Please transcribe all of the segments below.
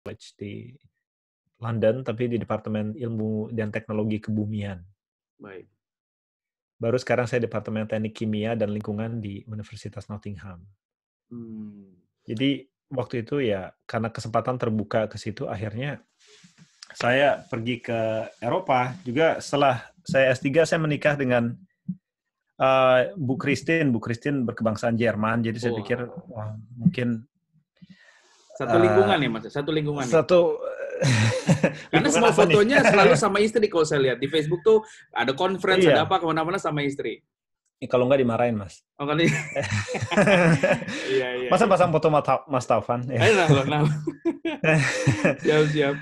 College di London, tapi di Departemen Ilmu dan Teknologi Kebumian. Baik. Baru sekarang saya Departemen Teknik Kimia dan Lingkungan di Universitas Nottingham. Hmm. Jadi waktu itu ya karena kesempatan terbuka ke situ, akhirnya saya pergi ke Eropa juga setelah saya S3 saya menikah dengan uh, Bu Christine. Bu Christine berkebangsaan Jerman, jadi saya pikir wah, mungkin satu eh, lingkungan uh, ya mas, satu lingkungan. Satu. Karena semua fotonya nih? selalu sama istri kalau saya lihat di Facebook tuh ada conference iya. ada apa kemana-mana sama istri. Kalau nggak dimarahin mas. Oh kan iya. iya, Masa iya. pasang foto Mas Taufan? Ya. Ayo lah, siap siap.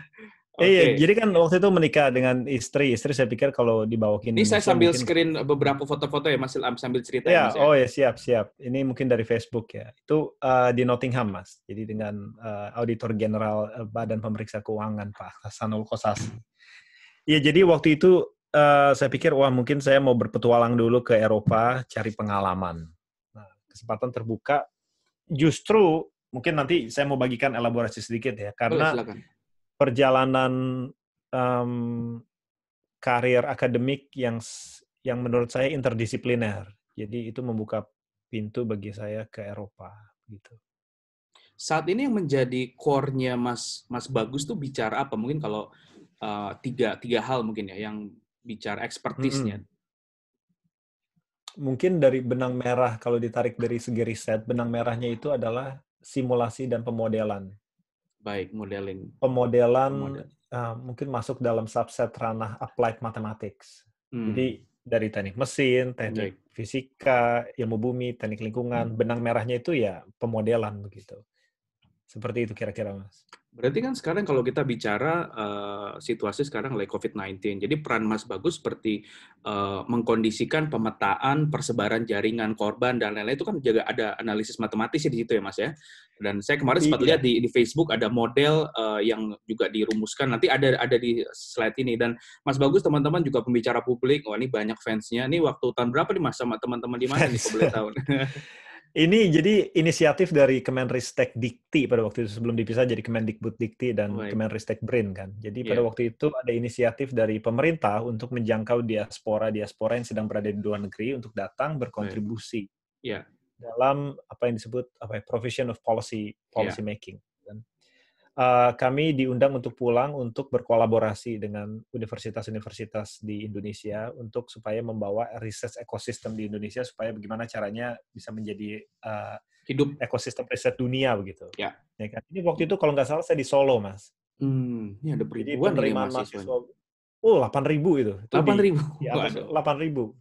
Okay. Iya, iya. jadi kan waktu itu menikah dengan istri. Istri saya pikir kalau dibawakin. Ini saya sambil mungkin... screen beberapa foto-foto ya, masih sambil cerita. Ya, iya, ya, oh ya siap siap. Ini mungkin dari Facebook ya. Itu uh, di Nottingham, Mas. Jadi dengan uh, auditor general eh, Badan Pemeriksa Keuangan Pak Hasanul Kosas. Iya, jadi waktu itu uh, saya pikir wah mungkin saya mau berpetualang dulu ke Eropa cari pengalaman. Nah, kesempatan terbuka. Justru mungkin nanti saya mau bagikan elaborasi sedikit ya, karena. Boleh, perjalanan um, karir akademik yang yang menurut saya interdisipliner. Jadi itu membuka pintu bagi saya ke Eropa gitu. Saat ini yang menjadi core-nya Mas Mas Bagus tuh bicara apa? Mungkin kalau uh, tiga tiga hal mungkin ya yang bicara ekspertisnya. Mm -hmm. Mungkin dari benang merah kalau ditarik dari segi riset, benang merahnya itu adalah simulasi dan pemodelan baik modeling pemodelan Model. uh, eh, mungkin masuk dalam subset ranah applied mathematics hmm. jadi dari teknik mesin teknik baik. fisika ilmu bumi teknik lingkungan hmm. benang merahnya itu ya pemodelan begitu seperti itu kira-kira mas Berarti kan sekarang kalau kita bicara uh, situasi sekarang like COVID-19, jadi peran Mas Bagus seperti uh, mengkondisikan pemetaan persebaran jaringan korban dan lain-lain itu kan juga ada analisis matematis ya di situ ya Mas ya. Dan saya kemarin sempat iya. lihat di, di Facebook ada model uh, yang juga dirumuskan nanti ada ada di slide ini dan Mas Bagus teman-teman juga pembicara publik, wah oh, ini banyak fansnya. Ini waktu tahun berapa nih Mas sama teman-teman di mana nih boleh tahu? Ini jadi inisiatif dari Kemenristek Dikti pada waktu itu sebelum dipisah jadi Kemendikbud Dikti dan oh Kemenristek Brin kan. Jadi yeah. pada iya. waktu itu ada inisiatif dari pemerintah untuk menjangkau diaspora-diaspora yang sedang berada di luar negeri untuk datang berkontribusi yeah. dalam apa yang disebut apa ya, provision of policy iya. policy yeah. making. Eh, kami diundang untuk pulang untuk berkolaborasi dengan universitas-universitas di Indonesia untuk supaya membawa riset ekosistem di Indonesia supaya bagaimana caranya bisa menjadi uh, hidup ekosistem riset dunia begitu. Ya. ya kan? Ini waktu itu kalau nggak salah saya di Solo, Mas. Hmm, ini ada Jadi mas. mahasiswa. Oh, 8 ribu itu. itu 8 ribu. Di, ya, 8 ribu.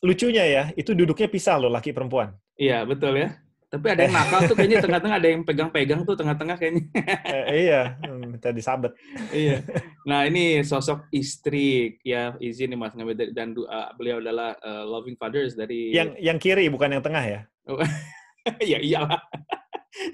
Lucunya ya, itu duduknya pisah loh laki perempuan. Iya, betul ya. Tapi ada yang nakal tuh kayaknya tengah-tengah ada yang pegang-pegang tuh tengah-tengah kayaknya. eh, iya, minta disabet. iya. Nah ini sosok istri ya izin nih Mas ngambil dan uh, beliau adalah uh, loving fathers dari. Yang yang kiri bukan yang tengah ya? Oh, ya iyalah.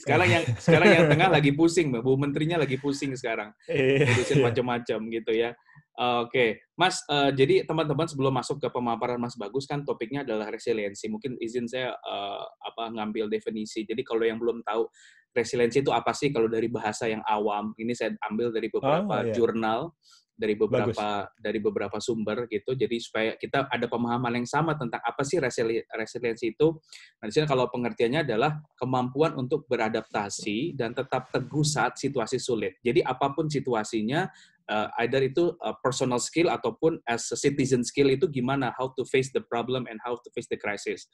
Sekarang yang sekarang yang tengah lagi pusing, mbak Bu Menterinya lagi pusing sekarang. Iya, iya. macam-macam gitu ya. Oke, okay. Mas. Uh, jadi teman-teman sebelum masuk ke pemaparan Mas Bagus kan topiknya adalah resiliensi. Mungkin izin saya uh, apa ngambil definisi. Jadi kalau yang belum tahu resiliensi itu apa sih? Kalau dari bahasa yang awam, ini saya ambil dari oh, beberapa oh, iya. jurnal, dari beberapa Bagus. dari beberapa sumber gitu. Jadi supaya kita ada pemahaman yang sama tentang apa sih resili resiliensi itu. Nah di sini kalau pengertiannya adalah kemampuan untuk beradaptasi dan tetap teguh saat situasi sulit. Jadi apapun situasinya uh, either itu uh, personal skill ataupun as a citizen skill itu gimana how to face the problem and how to face the crisis.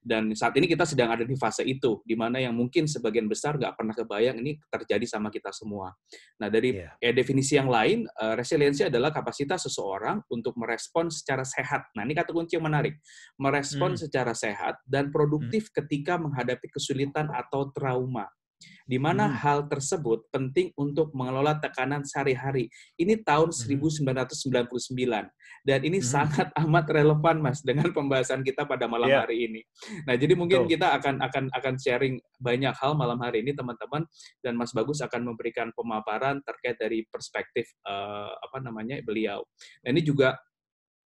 Dan saat ini kita sedang ada di fase itu, di mana yang mungkin sebagian besar nggak pernah kebayang ini terjadi sama kita semua. Nah dari yeah. eh, ya, definisi yang lain, uh, resiliensi adalah kapasitas seseorang untuk merespon secara sehat. Nah ini kata kunci yang menarik, merespon hmm. secara sehat dan produktif hmm. ketika menghadapi kesulitan atau trauma di mana hmm. hal tersebut penting untuk mengelola tekanan sehari-hari. Ini tahun 1999 hmm. dan ini hmm. sangat amat relevan Mas dengan pembahasan kita pada malam yeah. hari ini. Nah, jadi mungkin Betul. kita akan akan akan sharing banyak hal malam hari ini teman-teman dan Mas Bagus akan memberikan pemaparan terkait dari perspektif uh, apa namanya beliau. Nah, ini juga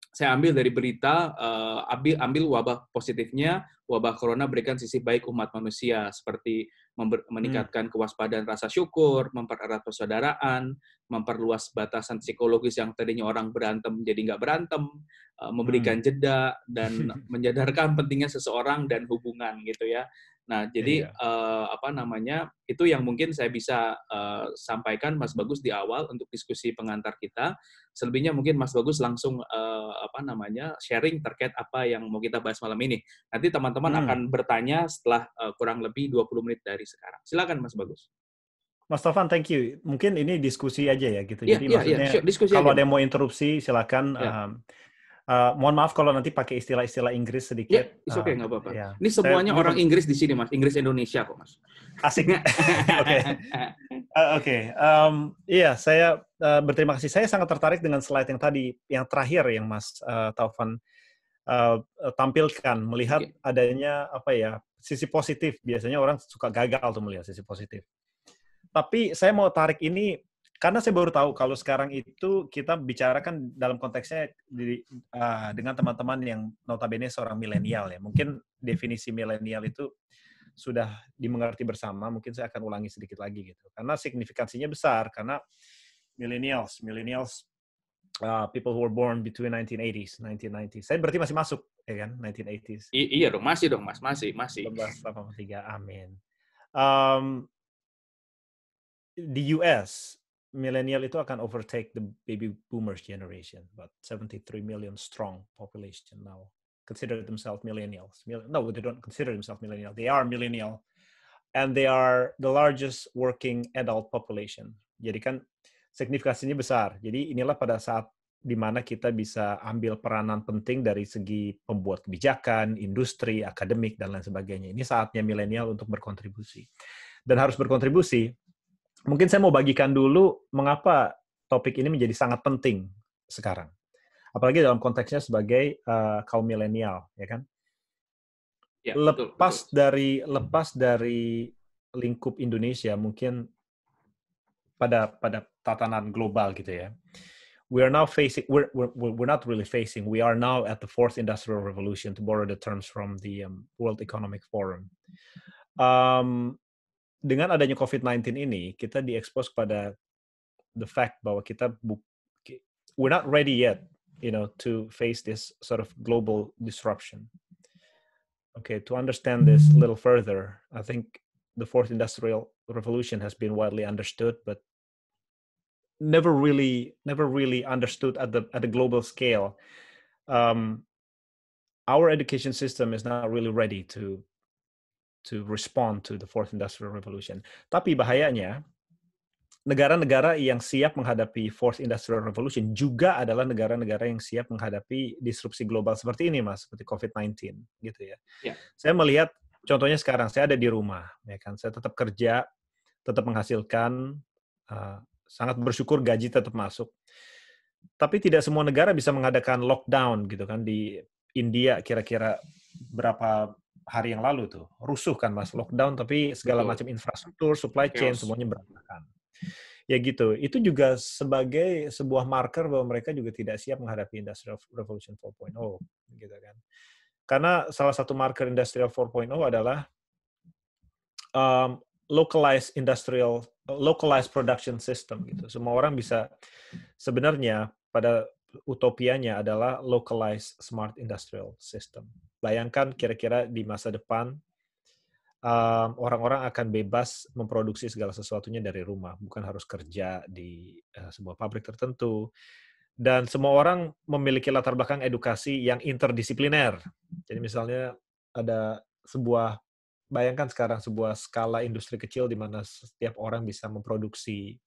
saya ambil dari berita uh, ambil ambil wabah positifnya wabah corona berikan sisi baik umat manusia seperti Hmm. meningkatkan kewaspadaan rasa syukur, mempererat persaudaraan, memperluas batasan psikologis yang tadinya orang berantem jadi nggak berantem, eh, memberikan hmm. jeda dan menyadarkan pentingnya seseorang dan hubungan gitu ya. Nah, jadi iya. uh, apa namanya itu yang mungkin saya bisa uh, sampaikan Mas Bagus di awal untuk diskusi pengantar kita. Selebihnya mungkin Mas Bagus langsung uh, apa namanya sharing terkait apa yang mau kita bahas malam ini. Nanti teman-teman hmm. akan bertanya setelah uh, kurang lebih 20 menit dari sekarang. Silakan Mas Bagus. Mas Taufan, thank you. Mungkin ini diskusi aja ya gitu. Yeah, Jadi yeah, iya. maksudnya yeah, sure, kalau aja. ada yang mau interupsi silakan. Yeah. Iya. Um, Eh, mohon maaf kalau nanti pakai istilah-istilah Inggris sedikit. Ya, it's okay, eh, nggak uh, apa-apa. Yeah. Ini semuanya Saya, orang ini, Inggris di sini, Mas. Inggris Indonesia kok, Mas. asiknya Oke. Eh, oke. iya, saya uh, berterima kasih. Saya sangat tertarik dengan slide yang tadi, yang terakhir yang Mas uh, Taufan uh, tampilkan, melihat okay. adanya apa ya sisi positif. Biasanya orang suka gagal tuh melihat sisi positif. Tapi saya mau tarik ini karena saya baru tahu kalau sekarang itu kita bicarakan dalam konteksnya di, uh, dengan teman-teman yang notabene seorang milenial ya. Mungkin definisi milenial itu sudah dimengerti bersama, mungkin saya akan ulangi sedikit lagi gitu. Karena signifikansinya besar karena millennials, millennials uh, people who were born between 1980s, 1990s. Saya berarti masih masuk ya kan 1980s. I iya dong, masih dong Mas, masih, masih. 1983. Amin. Um, di US millennial itu akan overtake the baby boomers generation, but 73 million strong population now consider themselves millennials. No, they don't consider themselves millennial. They are millennial, and they are the largest working adult population. Jadi kan signifikansinya besar. Jadi inilah pada saat di mana kita bisa ambil peranan penting dari segi pembuat kebijakan, industri, akademik, dan lain sebagainya. Ini saatnya milenial untuk berkontribusi. Dan harus berkontribusi mungkin saya mau bagikan dulu mengapa topik ini menjadi sangat penting sekarang. Apalagi dalam konteksnya sebagai uh, kaum milenial, ya kan? Ya, lepas betul, betul. dari lepas dari lingkup Indonesia mungkin pada pada tatanan global gitu ya. We are now facing we're, we're we're not really facing. We are now at the fourth industrial revolution to borrow the terms from the um, World Economic Forum. Um, dengan adanya COVID-19 ini kita diekspos pada the fact bahwa kita bu- we're not ready yet, you know, to face this sort of global disruption. Okay, to understand this a little further, I think the fourth industrial revolution has been widely understood, but never really, never really understood at the at the global scale. Um, our education system is not really ready to to respond to the fourth industrial revolution. Tapi bahayanya negara-negara yang siap menghadapi fourth industrial revolution juga adalah negara-negara yang siap menghadapi disrupsi global seperti ini Mas, seperti COVID-19 gitu ya. Yeah. Saya melihat contohnya sekarang saya ada di rumah ya kan, saya tetap kerja, tetap menghasilkan uh, sangat bersyukur gaji tetap masuk. Tapi tidak semua negara bisa mengadakan lockdown gitu kan di India kira-kira berapa hari yang lalu tuh rusuh kan mas lockdown tapi segala Betul. macam infrastruktur supply chain yes. semuanya berantakan ya gitu itu juga sebagai sebuah marker bahwa mereka juga tidak siap menghadapi industrial revolution 4.0 gitu kan karena salah satu marker industrial 4.0 adalah um, localized industrial localized production system gitu semua orang bisa sebenarnya pada utopianya adalah localized smart industrial system Bayangkan kira-kira di masa depan orang um, orang-orang akan bebas memproduksi segala sesuatunya dari rumah, bukan harus kerja di uh, sebuah pabrik tertentu. Dan semua orang memiliki latar belakang edukasi yang interdisipliner. Jadi misalnya ada sebuah bayangkan sekarang sebuah skala industri kecil di mana setiap orang bisa memproduksi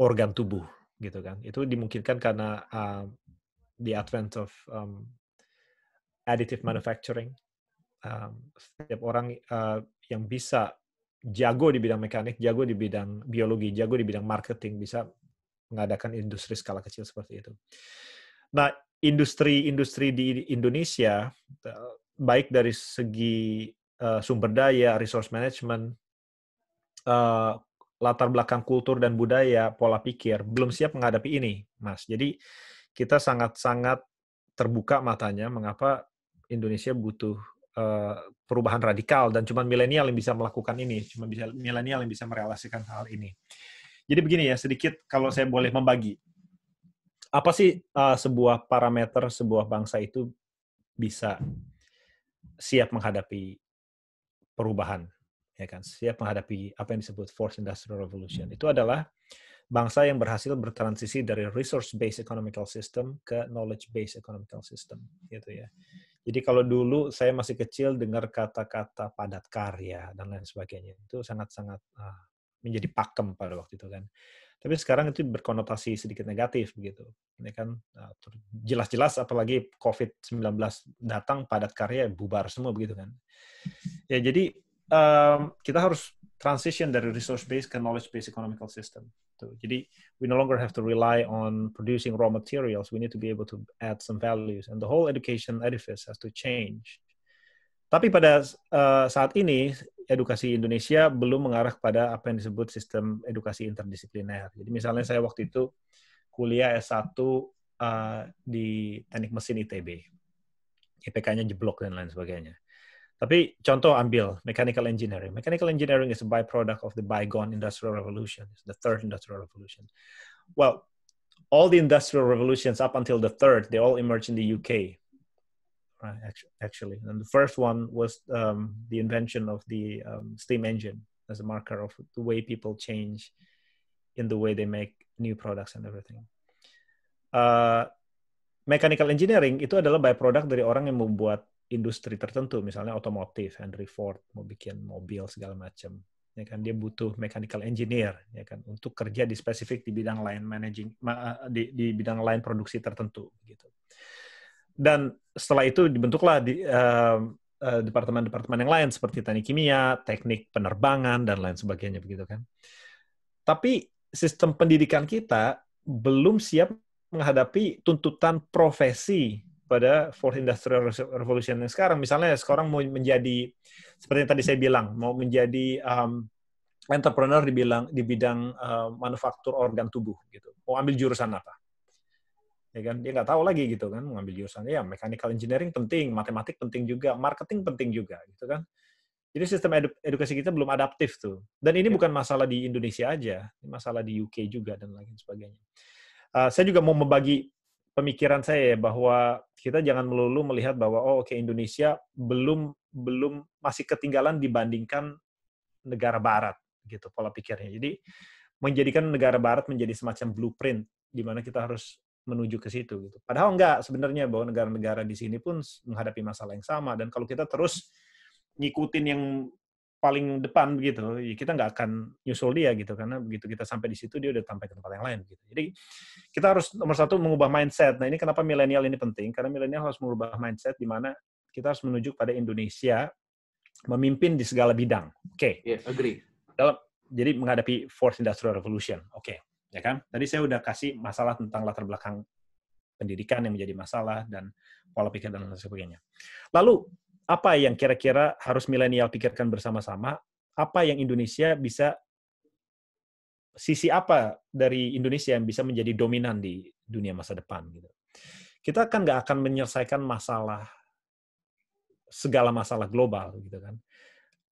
organ tubuh gitu kan. Itu dimungkinkan karena uh, the advent of um, additive hmm. manufacturing. Um, setiap orang uh, yang bisa jago di bidang mekanik, jago di bidang biologi, jago di bidang marketing bisa mengadakan industri skala kecil seperti itu. Nah, industri-industri di Indonesia eh, baik dari segi uh, sumber daya, resource management, uh, latar belakang kultur dan budaya, pola pikir belum siap menghadapi ini, Mas. Jadi kita sangat-sangat terbuka matanya mengapa Indonesia butuh eh, perubahan radikal dan cuma milenial yang bisa melakukan ini, cuma bisa milenial yang bisa merealisasikan hal ini. Jadi begini ya, sedikit kalau saya boleh membagi. Apa sih uh, sebuah parameter sebuah bangsa itu bisa siap menghadapi perubahan, ya kan? Siap menghadapi apa yang disebut fourth industrial revolution. Itu adalah bangsa yang berhasil bertransisi dari resource-based economical system ke knowledge-based economical system, gitu ya. Jadi kalau dulu saya masih kecil dengar kata-kata padat karya dan lain sebagainya itu sangat-sangat uh, menjadi pakem pada waktu itu kan. Tapi sekarang itu berkonotasi sedikit negatif begitu. Ini kan ah, jelas-jelas uh, apalagi COVID-19 datang padat karya bubar semua begitu kan. Ya jadi um, kita harus transition dari resource based ke knowledge based economical system. Tuh. Jadi we no longer have to rely on producing raw materials. We need to be able to add some values, and the whole education edifice has to change. Tapi pada uh, saat ini edukasi Indonesia belum mengarah pada apa yang disebut sistem edukasi interdisipliner. Jadi misalnya saya waktu itu kuliah S1 uh, eh, di Teknik Mesin ITB. IPK-nya jeblok dan lain sebagainya. Tapi contoh ambil mechanical engineering. Mechanical engineering is a byproduct of the bygone industrial revolution, the third industrial revolution. Well, all the industrial revolutions up until the third, they all emerged in the UK, right? Actually, and the first one was um, the invention of the um, steam engine as a marker of the way people change in the way they make new products and everything. Uh, mechanical engineering itu adalah byproduct dari orang yang membuat industri tertentu, misalnya otomotif, Henry Ford mau bikin mobil segala macam, ya kan dia butuh mechanical engineer, ya kan untuk kerja di spesifik di bidang lain managing, eh, di, di bidang lain produksi tertentu, gitu. Dan setelah itu dibentuklah di, uh, departemen-departemen yang lain seperti teknik kimia, teknik penerbangan dan lain sebagainya, begitu kan. Tapi sistem pendidikan kita belum siap menghadapi tuntutan profesi pada fourth industrial revolution yang sekarang. Misalnya sekarang mau menjadi seperti yang tadi saya bilang, mau menjadi um, entrepreneur dibilang di bidang uh, manufaktur organ tubuh gitu. Mau ambil jurusan apa? Ya kan dia nggak tahu lagi gitu kan mau jurusan ya mechanical engineering penting, matematik penting juga, marketing penting juga gitu kan. Jadi sistem edu edukasi kita belum adaptif tuh. Dan ini ya. bukan masalah di Indonesia aja, ini masalah di UK juga dan lain sebagainya. Uh, saya juga mau membagi pemikiran saya ya bahwa kita jangan melulu melihat bahwa oh oke okay, Indonesia belum belum masih ketinggalan dibandingkan negara barat gitu pola pikirnya. Jadi menjadikan negara barat menjadi semacam blueprint di mana kita harus menuju ke situ gitu. Padahal enggak sebenarnya bahwa negara-negara di sini pun menghadapi masalah yang sama dan kalau kita terus ngikutin yang paling depan begitu, ya kita nggak akan nyusul dia gitu karena begitu kita sampai di situ dia udah sampai ke tempat yang lain gitu. Jadi kita harus nomor satu mengubah mindset. Nah ini kenapa milenial ini penting karena milenial harus mengubah mindset di mana kita harus menuju pada Indonesia memimpin di segala bidang. Oke. Okay. Iya, yeah, agree. Dalam jadi menghadapi fourth industrial revolution. Oke. Okay. Ya kan? Tadi saya udah kasih masalah tentang latar belakang pendidikan yang menjadi masalah dan pola pikir dan sebagainya. Lalu apa yang kira-kira harus milenial pikirkan bersama-sama? Apa yang Indonesia bisa sisi apa dari Indonesia yang bisa menjadi dominan di dunia masa depan gitu. Kita kan nggak akan menyelesaikan masalah segala masalah global gitu kan.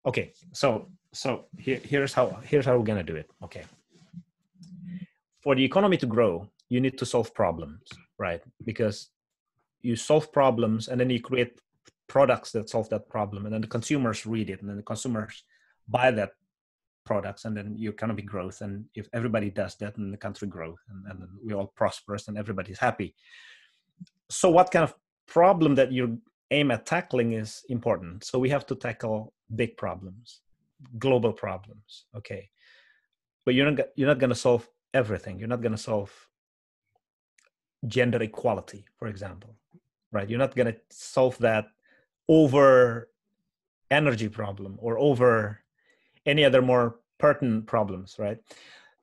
Oke, okay, so so here, here's how here's how we're gonna do it. Okay. For the economy to grow, you need to solve problems, right? Because you solve problems and then you create products that solve that problem and then the consumers read it and then the consumers buy that products and then your economy growth and if everybody does that and the country grows and, and we all prosperous and everybody's happy so what kind of problem that you aim at tackling is important so we have to tackle big problems global problems okay but you're not you're not going to solve everything you're not going to solve gender equality for example right you're not going to solve that over energy problem or over any other more pertinent problems, right?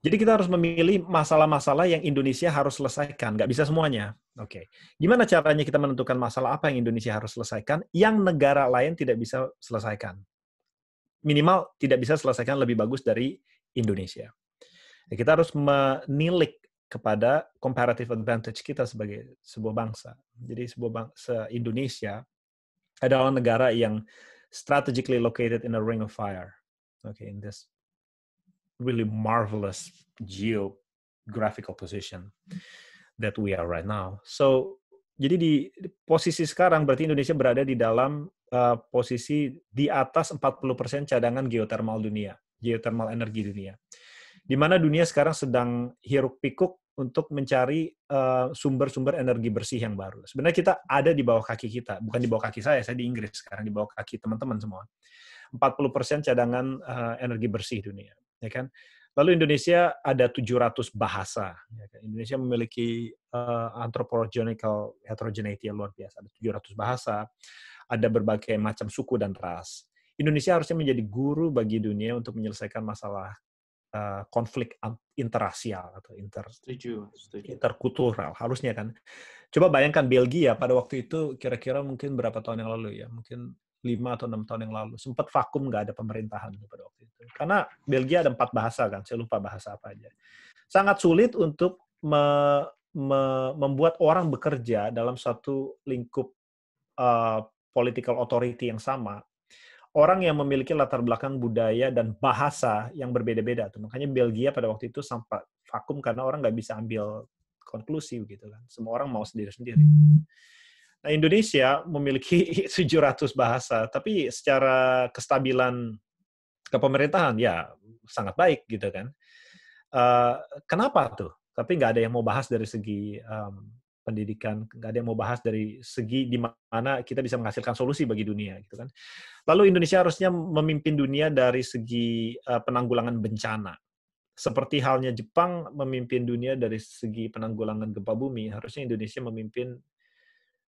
Jadi kita harus memilih masalah-masalah yang Indonesia harus selesaikan. Nggak bisa semuanya. Oke. Okay. Gimana caranya kita menentukan masalah apa yang Indonesia harus selesaikan, yang negara lain tidak bisa selesaikan. Minimal tidak bisa selesaikan lebih bagus dari Indonesia. kita harus menilik kepada comparative advantage kita sebagai sebuah bangsa. Jadi sebuah bangsa Indonesia adalah negara yang strategically located in a ring of fire. Okay, in this really marvelous geographical position that we are right now. So, jadi di, posisi sekarang berarti Indonesia berada di dalam uh, posisi di atas 40% cadangan geotermal dunia, geotermal energi dunia. Di mana dunia sekarang sedang hiruk pikuk untuk mencari sumber-sumber uh, energi bersih yang baru. Sebenarnya kita ada di bawah kaki kita, bukan di bawah kaki saya, saya di Inggris sekarang di bawah kaki teman-teman semua. 40% cadangan uh, energi bersih dunia, ya kan? Lalu Indonesia ada 700 bahasa. Ya kan? Indonesia memiliki uh, anthropogenical heterogeneity yang luar biasa. Ada 700 bahasa, ada berbagai macam suku dan ras. Indonesia harusnya menjadi guru bagi dunia untuk menyelesaikan masalah Eh, konflik interrasial atau inter setuju, setuju. interkultural harusnya kan. Coba bayangkan Belgia pada waktu itu kira-kira mungkin berapa tahun yang lalu ya, mungkin lima atau enam tahun yang lalu sempat vakum nggak ada pemerintahan pada waktu itu. Karena Belgia ada empat bahasa kan, saya lupa bahasa apa aja. Sangat sulit untuk me, me, membuat orang bekerja dalam satu lingkup uh, political authority yang sama orang yang memiliki latar belakang budaya dan bahasa yang berbeda-beda tuh. Makanya Belgia pada waktu itu sampai vakum karena orang nggak bisa ambil konklusi gitu kan. Semua orang mau sendiri-sendiri. Nah, Indonesia memiliki 700 bahasa, tapi secara kestabilan kepemerintahan ya sangat baik gitu kan. Uh, kenapa tuh? Tapi nggak ada yang mau bahas dari segi um, pendidikan, nggak ada yang mau bahas dari segi di mana kita bisa menghasilkan solusi bagi dunia gitu kan. Lalu Indonesia harusnya memimpin dunia dari segi eh, penanggulangan bencana. Seperti halnya Jepang memimpin dunia dari segi penanggulangan gempa bumi, harusnya Indonesia memimpin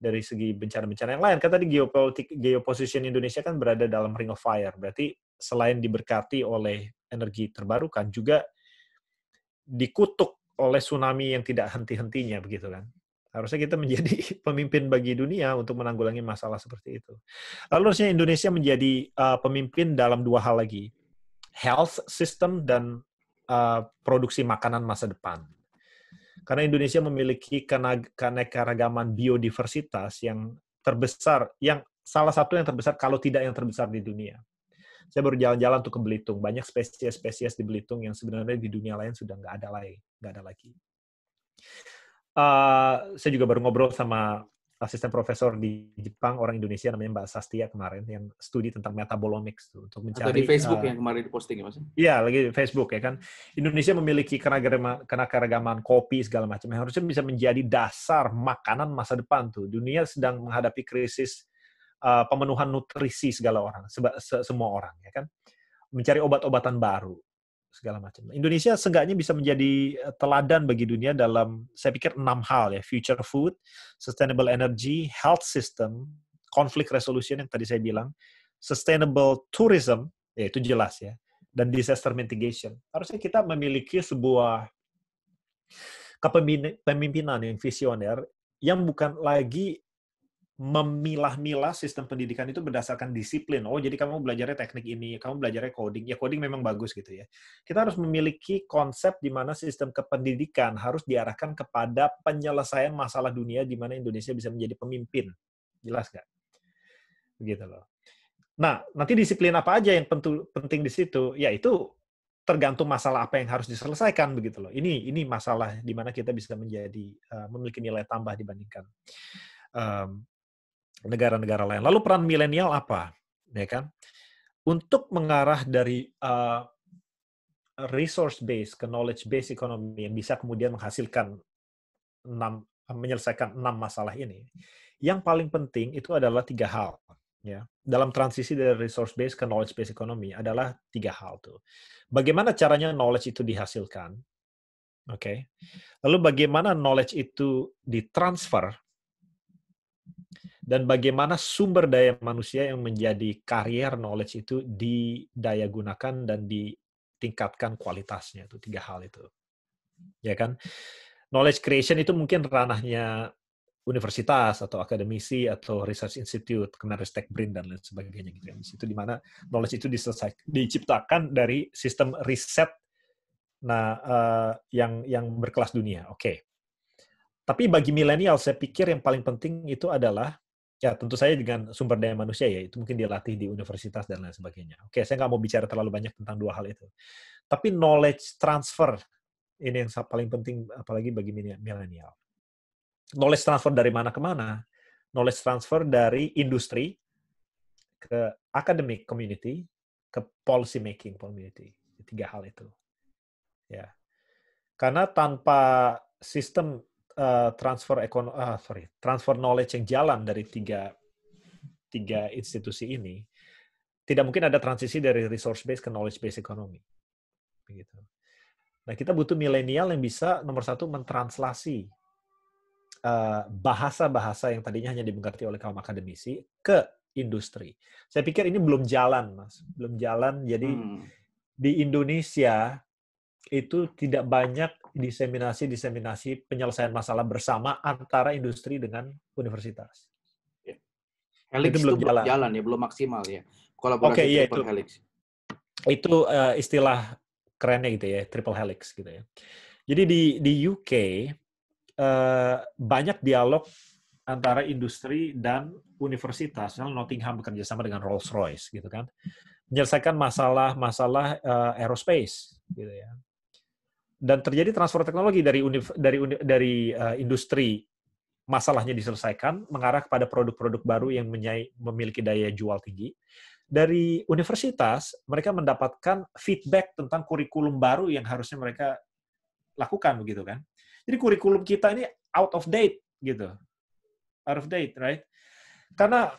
dari segi bencana-bencana yang lain. Kan tadi geopolitik geoposition Indonesia kan berada dalam ring of fire. Berarti selain diberkati oleh energi terbarukan juga dikutuk oleh tsunami yang tidak henti-hentinya begitu kan. Harusnya kita menjadi pemimpin bagi dunia untuk menanggulangi masalah seperti itu. Lalu harusnya Indonesia menjadi uh, pemimpin dalam dua hal lagi, health system dan uh, produksi makanan masa depan. Karena Indonesia memiliki keanekaragaman biodiversitas yang terbesar, yang salah satu yang terbesar kalau tidak yang terbesar di dunia. Saya baru jalan-jalan tuh ke Belitung, banyak spesies-spesies di Belitung yang sebenarnya di dunia lain sudah nggak ada lagi, nggak ada lagi uh, saya juga baru ngobrol sama asisten profesor di Jepang orang Indonesia namanya Mbak Sastia kemarin yang studi tentang metabolomics tuh, untuk mencari Atau di Facebook uh, yang kemarin diposting ya mas? Iya lagi di Facebook ya kan Indonesia memiliki karena keragaman kopi segala macam yang harusnya bisa menjadi dasar makanan masa depan tuh dunia sedang menghadapi krisis uh, pemenuhan nutrisi segala orang seba, se, semua orang ya kan mencari obat-obatan baru segala macam. Indonesia seenggaknya bisa menjadi eh, teladan bagi dunia dalam saya pikir enam hal ya, future food, sustainable energy, health system, conflict resolution yang tadi saya bilang, sustainable tourism, ya itu jelas ya, dan disaster mitigation. Harusnya kita memiliki sebuah kepemimpinan yang visioner yang bukan lagi memilah-milah sistem pendidikan itu berdasarkan disiplin. Oh, jadi kamu belajarnya teknik ini, kamu belajarnya coding. Ya, coding memang bagus gitu ya. Kita harus memiliki konsep di mana sistem kependidikan harus diarahkan kepada penyelesaian masalah dunia di mana Indonesia bisa menjadi pemimpin. Jelas nggak? Begitu loh. Nah, nanti disiplin apa aja yang penting di situ? Ya, itu tergantung masalah apa yang harus diselesaikan begitu loh. Ini ini masalah di mana kita bisa menjadi eh, memiliki nilai tambah dibandingkan negara-negara lain. Lalu peran milenial apa? Ya kan? Untuk mengarah dari uh, resource base ke knowledge base ekonomi yang bisa kemudian menghasilkan enam eh, menyelesaikan enam masalah ini. Yang paling penting itu adalah tiga hal ya. Dalam transisi dari resource base ke knowledge base ekonomi adalah tiga hal tuh. Bagaimana caranya knowledge itu dihasilkan? Oke. Okay. Lalu bagaimana knowledge itu ditransfer dan bagaimana sumber daya manusia yang menjadi karier knowledge itu didaya gunakan dan ditingkatkan kualitasnya itu tiga hal itu ya kan knowledge creation itu mungkin ranahnya universitas atau akademisi atau research institute Kemenristek BRIN dan lain sebagainya gitu ya di situ dimana knowledge itu diselesai, diciptakan dari sistem riset nah uh, yang yang berkelas dunia oke okay. Tapi bagi milenial, saya pikir yang paling penting itu adalah Ya, tentu saja dengan sumber daya manusia ya, itu mungkin dilatih di universitas dan lain sebagainya. Oke, saya nggak mau bicara terlalu banyak tentang dua hal itu. Tapi knowledge transfer, ini yang paling penting apalagi bagi milenial. Knowledge transfer dari mana ke mana? Knowledge transfer dari industri ke academic community, ke policy making community. Tiga hal itu. Ya. Karena tanpa sistem Eh, transfer ekon uh, sorry transfer knowledge yang jalan dari tiga tiga institusi ini tidak mungkin ada transisi dari resource base ke knowledge base ekonomi. begitu nah kita butuh milenial yang bisa nomor satu mentranslasi eh, bahasa-bahasa uh, yang tadinya hanya dimengerti oleh kaum akademisi ke industri saya pikir ini belum jalan mas belum jalan jadi hmm. di Indonesia itu tidak banyak diseminasi-diseminasi penyelesaian masalah bersama antara industri dengan universitas. Ya. Helix itu belum itu jalan. jalan ya, belum maksimal ya. Kolaborasi okay, iya, itu. helix. Itu uh, istilah kerennya gitu ya, triple helix gitu ya. Jadi di di UK uh, eh, banyak dialog antara industri dan universitas. Misalnya Nottingham bekerja sama dengan Rolls Royce gitu kan, menyelesaikan masalah-masalah uh, aerospace gitu ya dan terjadi transfer teknologi dari univ, dari dari uh, industri masalahnya diselesaikan mengarah kepada produk-produk baru yang menyai, memiliki daya jual tinggi. Dari universitas, mereka mendapatkan feedback tentang kurikulum baru yang harusnya mereka lakukan begitu kan. Jadi kurikulum kita ini out of date gitu. Out of date, right? Karena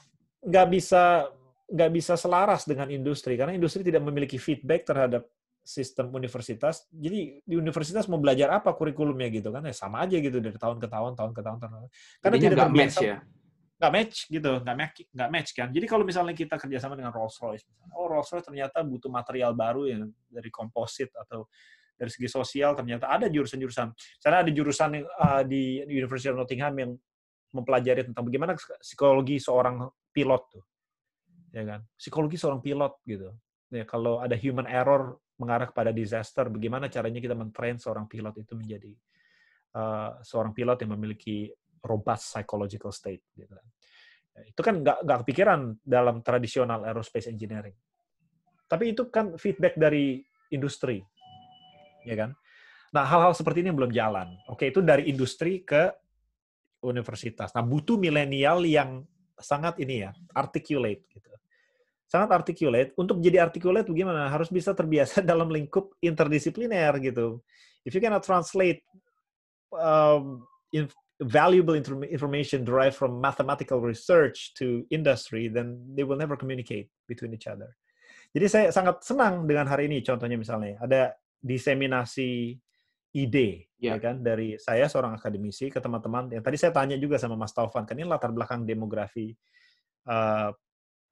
nggak bisa nggak bisa selaras dengan industri karena industri tidak memiliki feedback terhadap sistem universitas. Jadi di universitas mau belajar apa kurikulumnya gitu kan? Ya sama aja gitu dari tahun ke tahun, tahun ke tahun, tahun. Karena Jadinya tidak match ya. tidak match gitu, tidak match, tidak match kan. Jadi kalau misalnya kita kerjasama dengan Rolls Royce, misalnya, oh Rolls Royce ternyata butuh material baru ya dari komposit atau dari segi sosial ternyata ada jurusan-jurusan. Karena ada jurusan yang, uh, eh, di University of Nottingham yang mempelajari tentang bagaimana psikologi seorang pilot tuh, ya kan? Psikologi seorang pilot gitu. Ya, kalau ada human error mengarah kepada disaster. Bagaimana caranya kita mentrain seorang pilot itu menjadi uh, seorang pilot yang memiliki robust psychological state. Gitu. Itu kan nggak nggak kepikiran dalam tradisional aerospace engineering. Tapi itu kan feedback dari industri, ya kan? Nah, hal-hal seperti ini belum jalan. Oke, itu dari industri ke universitas. Nah, butuh milenial yang sangat ini ya, articulate gitu sangat articulate. Untuk jadi articulate bagaimana? Harus bisa terbiasa dalam lingkup interdisipliner gitu. If you cannot translate um, in valuable information derived from mathematical research to industry, then they will never communicate between each other. Jadi saya sangat senang dengan hari ini. Contohnya misalnya ada diseminasi ide, yeah. ya kan? Dari saya seorang akademisi ke teman-teman. Yang tadi saya tanya juga sama Mas Taufan, kan ini latar belakang demografi uh,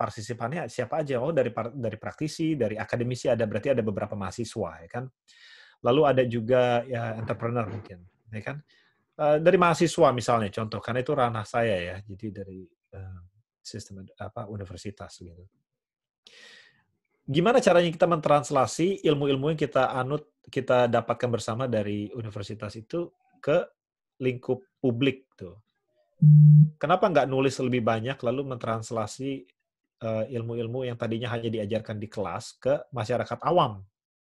partisipannya siapa aja? Oh, dari dari praktisi, dari akademisi ada berarti ada beberapa mahasiswa ya kan. Lalu ada juga ya entrepreneur mungkin, ya kan? Uh, dari mahasiswa misalnya contoh karena itu ranah saya ya. Jadi dari uh, sistem apa universitas gitu. Gimana caranya kita mentranslasi ilmu-ilmu yang kita anut, kita dapatkan bersama dari universitas itu ke lingkup publik tuh. Kenapa nggak nulis lebih banyak lalu mentranslasi Eh, ilmu-ilmu yang tadinya hanya diajarkan di kelas ke masyarakat awam,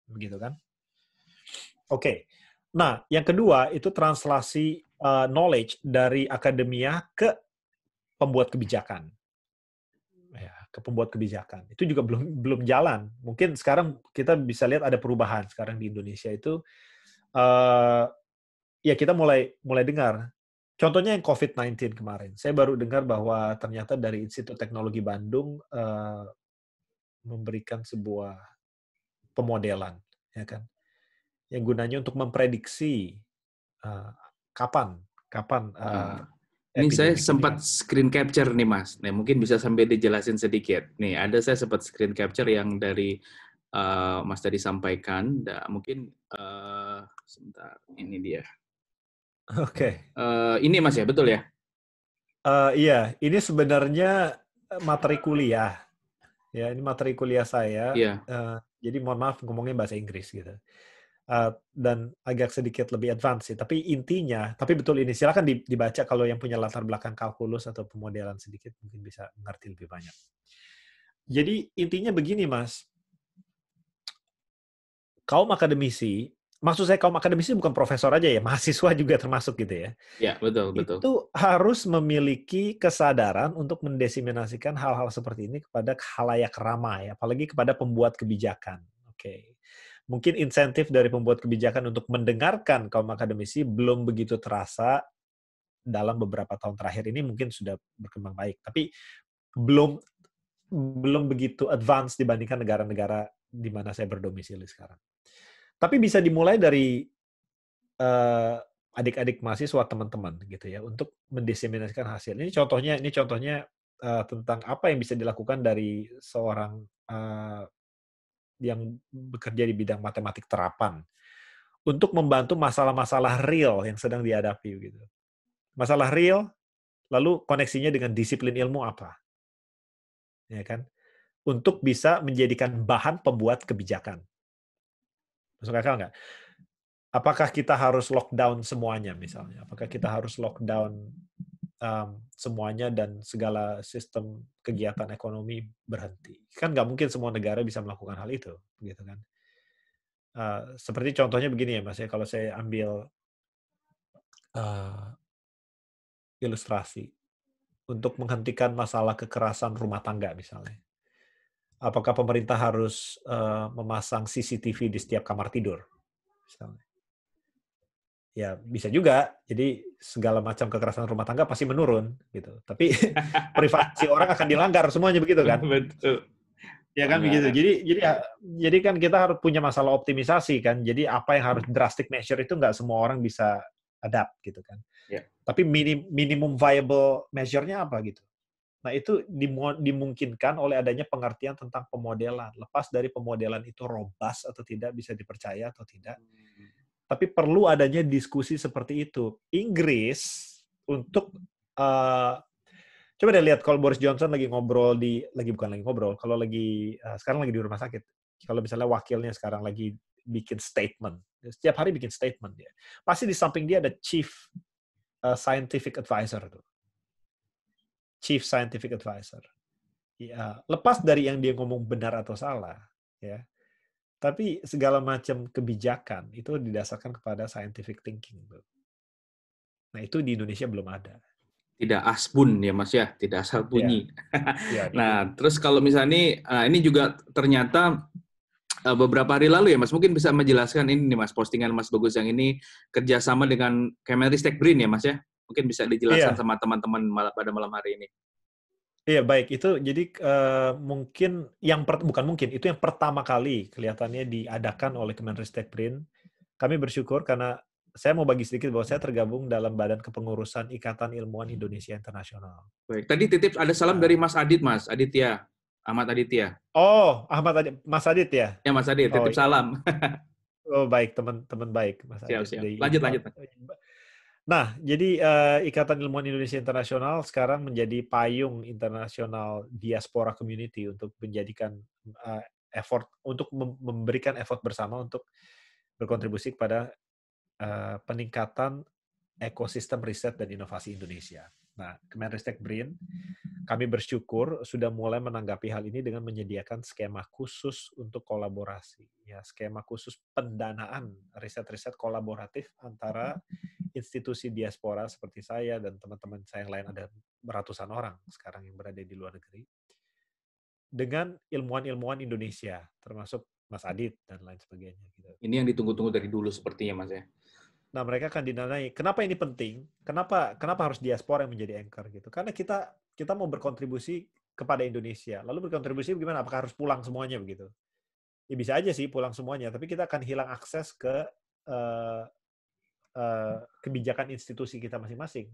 begitu kan? Oke. Okay. Nah, yang kedua itu translasi uh, knowledge dari akademia ke pembuat kebijakan, ya, ke pembuat kebijakan. Itu juga belum belum jalan. Mungkin sekarang kita bisa lihat ada perubahan sekarang di Indonesia itu. Uh, ya kita mulai mulai dengar Contohnya yang COVID-19 kemarin, saya baru dengar bahwa ternyata dari Institut Teknologi Bandung uh, memberikan sebuah pemodelan, ya kan, yang gunanya untuk memprediksi uh, kapan, kapan. Uh, ini saya sempat screen capture nih mas, Nih mungkin bisa sampai dijelasin sedikit. Nih ada saya sempat screen capture yang dari uh, mas tadi sampaikan, nah, mungkin uh, sebentar ini dia. Oke. Okay. Uh, eh, ini Mas ya, betul ya? Uh, iya, ini sebenarnya materi kuliah. Ya, ini materi kuliah saya. Yeah. Iya. Uh, jadi mohon maaf ngomongnya bahasa Inggris gitu. Uh, dan agak sedikit lebih advance sih. Tapi intinya, tapi betul ini silakan dibaca kalau yang punya latar belakang kalkulus atau pemodelan sedikit mungkin bisa mengerti lebih banyak. Jadi intinya begini, Mas. Kaum akademisi maksud saya kaum akademisi bukan profesor aja ya, mahasiswa juga termasuk gitu ya. Ya, betul, betul. Itu harus memiliki kesadaran untuk mendesiminasikan hal-hal seperti ini kepada halayak ramai, apalagi kepada pembuat kebijakan. Oke. Okay. Mungkin insentif dari pembuat kebijakan untuk mendengarkan kaum akademisi belum begitu terasa dalam beberapa tahun terakhir ini mungkin sudah berkembang baik, tapi belum belum begitu advance dibandingkan negara-negara di mana saya berdomisili sekarang. Tapi bisa dimulai dari uh, adik-adik mahasiswa teman-teman gitu ya untuk mendiseminasikan hasil. Ini contohnya ini contohnya uh, tentang apa yang bisa dilakukan dari seorang uh, yang bekerja di bidang matematik terapan untuk membantu masalah-masalah real yang sedang dihadapi gitu. Masalah real lalu koneksinya dengan disiplin ilmu apa? Ya kan? Untuk bisa menjadikan bahan pembuat kebijakan. Masuk akal nggak? Apakah kita harus lockdown semuanya misalnya? Apakah kita harus lockdown um, semuanya dan segala sistem kegiatan ekonomi berhenti? Kan nggak mungkin semua negara bisa melakukan hal itu, gitu kan? Uh, seperti contohnya begini ya mas ya, kalau saya ambil uh, ilustrasi untuk menghentikan masalah kekerasan rumah tangga misalnya apakah pemerintah harus eh, memasang CCTV di setiap kamar tidur misalnya ya bisa juga jadi segala macam kekerasan rumah tangga pasti menurun gitu tapi privasi orang akan dilanggar semuanya begitu kan betul ya kan iya, begitu kan? jadi jadi ya, jadi kan kita harus punya masalah optimisasi kan jadi apa yang harus drastic measure itu nggak semua orang bisa adapt gitu kan ya. tapi minim, minimum viable measure-nya apa gitu Nah, itu dimungkinkan oleh adanya pengertian tentang pemodelan. Lepas dari pemodelan itu robas atau tidak, bisa dipercaya atau tidak. Tapi perlu adanya diskusi seperti itu. Inggris untuk uh, coba deh lihat kalau Boris Johnson lagi ngobrol di lagi bukan lagi ngobrol, kalau lagi uh, sekarang lagi di rumah sakit. Kalau misalnya wakilnya sekarang lagi bikin statement. Setiap hari bikin statement dia. Pasti di samping dia ada chief uh, scientific advisor tuh chief scientific advisor. Ya, lepas dari yang dia ngomong benar atau salah, ya. Tapi segala macam kebijakan itu didasarkan kepada scientific thinking. Nah, itu di Indonesia belum ada. Tidak asbun ya Mas ya, tidak asal iya. bunyi. Ya. Ya, nah, ya. terus kalau misalnya ini ah, juga ternyata ah, beberapa hari lalu ya Mas, mungkin bisa menjelaskan ini nih Mas, postingan Mas Bagus yang ini kerjasama dengan Kemenristek Brin ya Mas ya? Mungkin bisa iya. dijelaskan yeah. sama teman-teman pada malam hari ini. Iya baik itu jadi uh, mungkin yang per, bukan mungkin itu yang pertama kali kelihatannya diadakan oleh Kemenristek Brin. Kami bersyukur karena saya mau bagi sedikit bahwa saya tergabung dalam Badan Kepengurusan Ikatan Ilmuwan Indonesia Internasional. Baik, tadi titip ada salam nah. dari Mas Adit, Mas Aditya, Ahmad Aditya. Oh, Ahmad Adit, Mas Adit ya? Ya Mas Adit, titip oh, iya. salam. oh baik teman-teman baik Mas siap, Adit. Siap. Lanjut lanjut. Nah, jadi uh, Ikatan Ilmuwan Indonesia Internasional sekarang menjadi payung internasional diaspora community untuk menjadikan uh, effort untuk memberikan effort bersama untuk berkontribusi kepada uh, peningkatan ekosistem riset dan inovasi Indonesia. Nah, Kemenristek BRIN, kami bersyukur sudah mulai menanggapi hal ini dengan menyediakan skema khusus untuk kolaborasi. Ya, skema khusus pendanaan riset-riset kolaboratif antara institusi diaspora seperti saya dan teman-teman saya yang lain ada ratusan orang sekarang yang berada di luar negeri dengan ilmuwan-ilmuwan Indonesia, termasuk Mas Adit dan lain sebagainya. Gitu. Ini yang ditunggu-tunggu dari dulu sepertinya, Mas ya. Nah, mereka akan dinilai kenapa ini penting, kenapa kenapa harus diaspora yang menjadi anchor gitu. Karena kita kita mau berkontribusi kepada Indonesia. Lalu berkontribusi bagaimana? Apakah harus pulang semuanya begitu? Ya bisa aja sih pulang semuanya, tapi kita akan hilang akses ke uh, uh, kebijakan institusi kita masing-masing.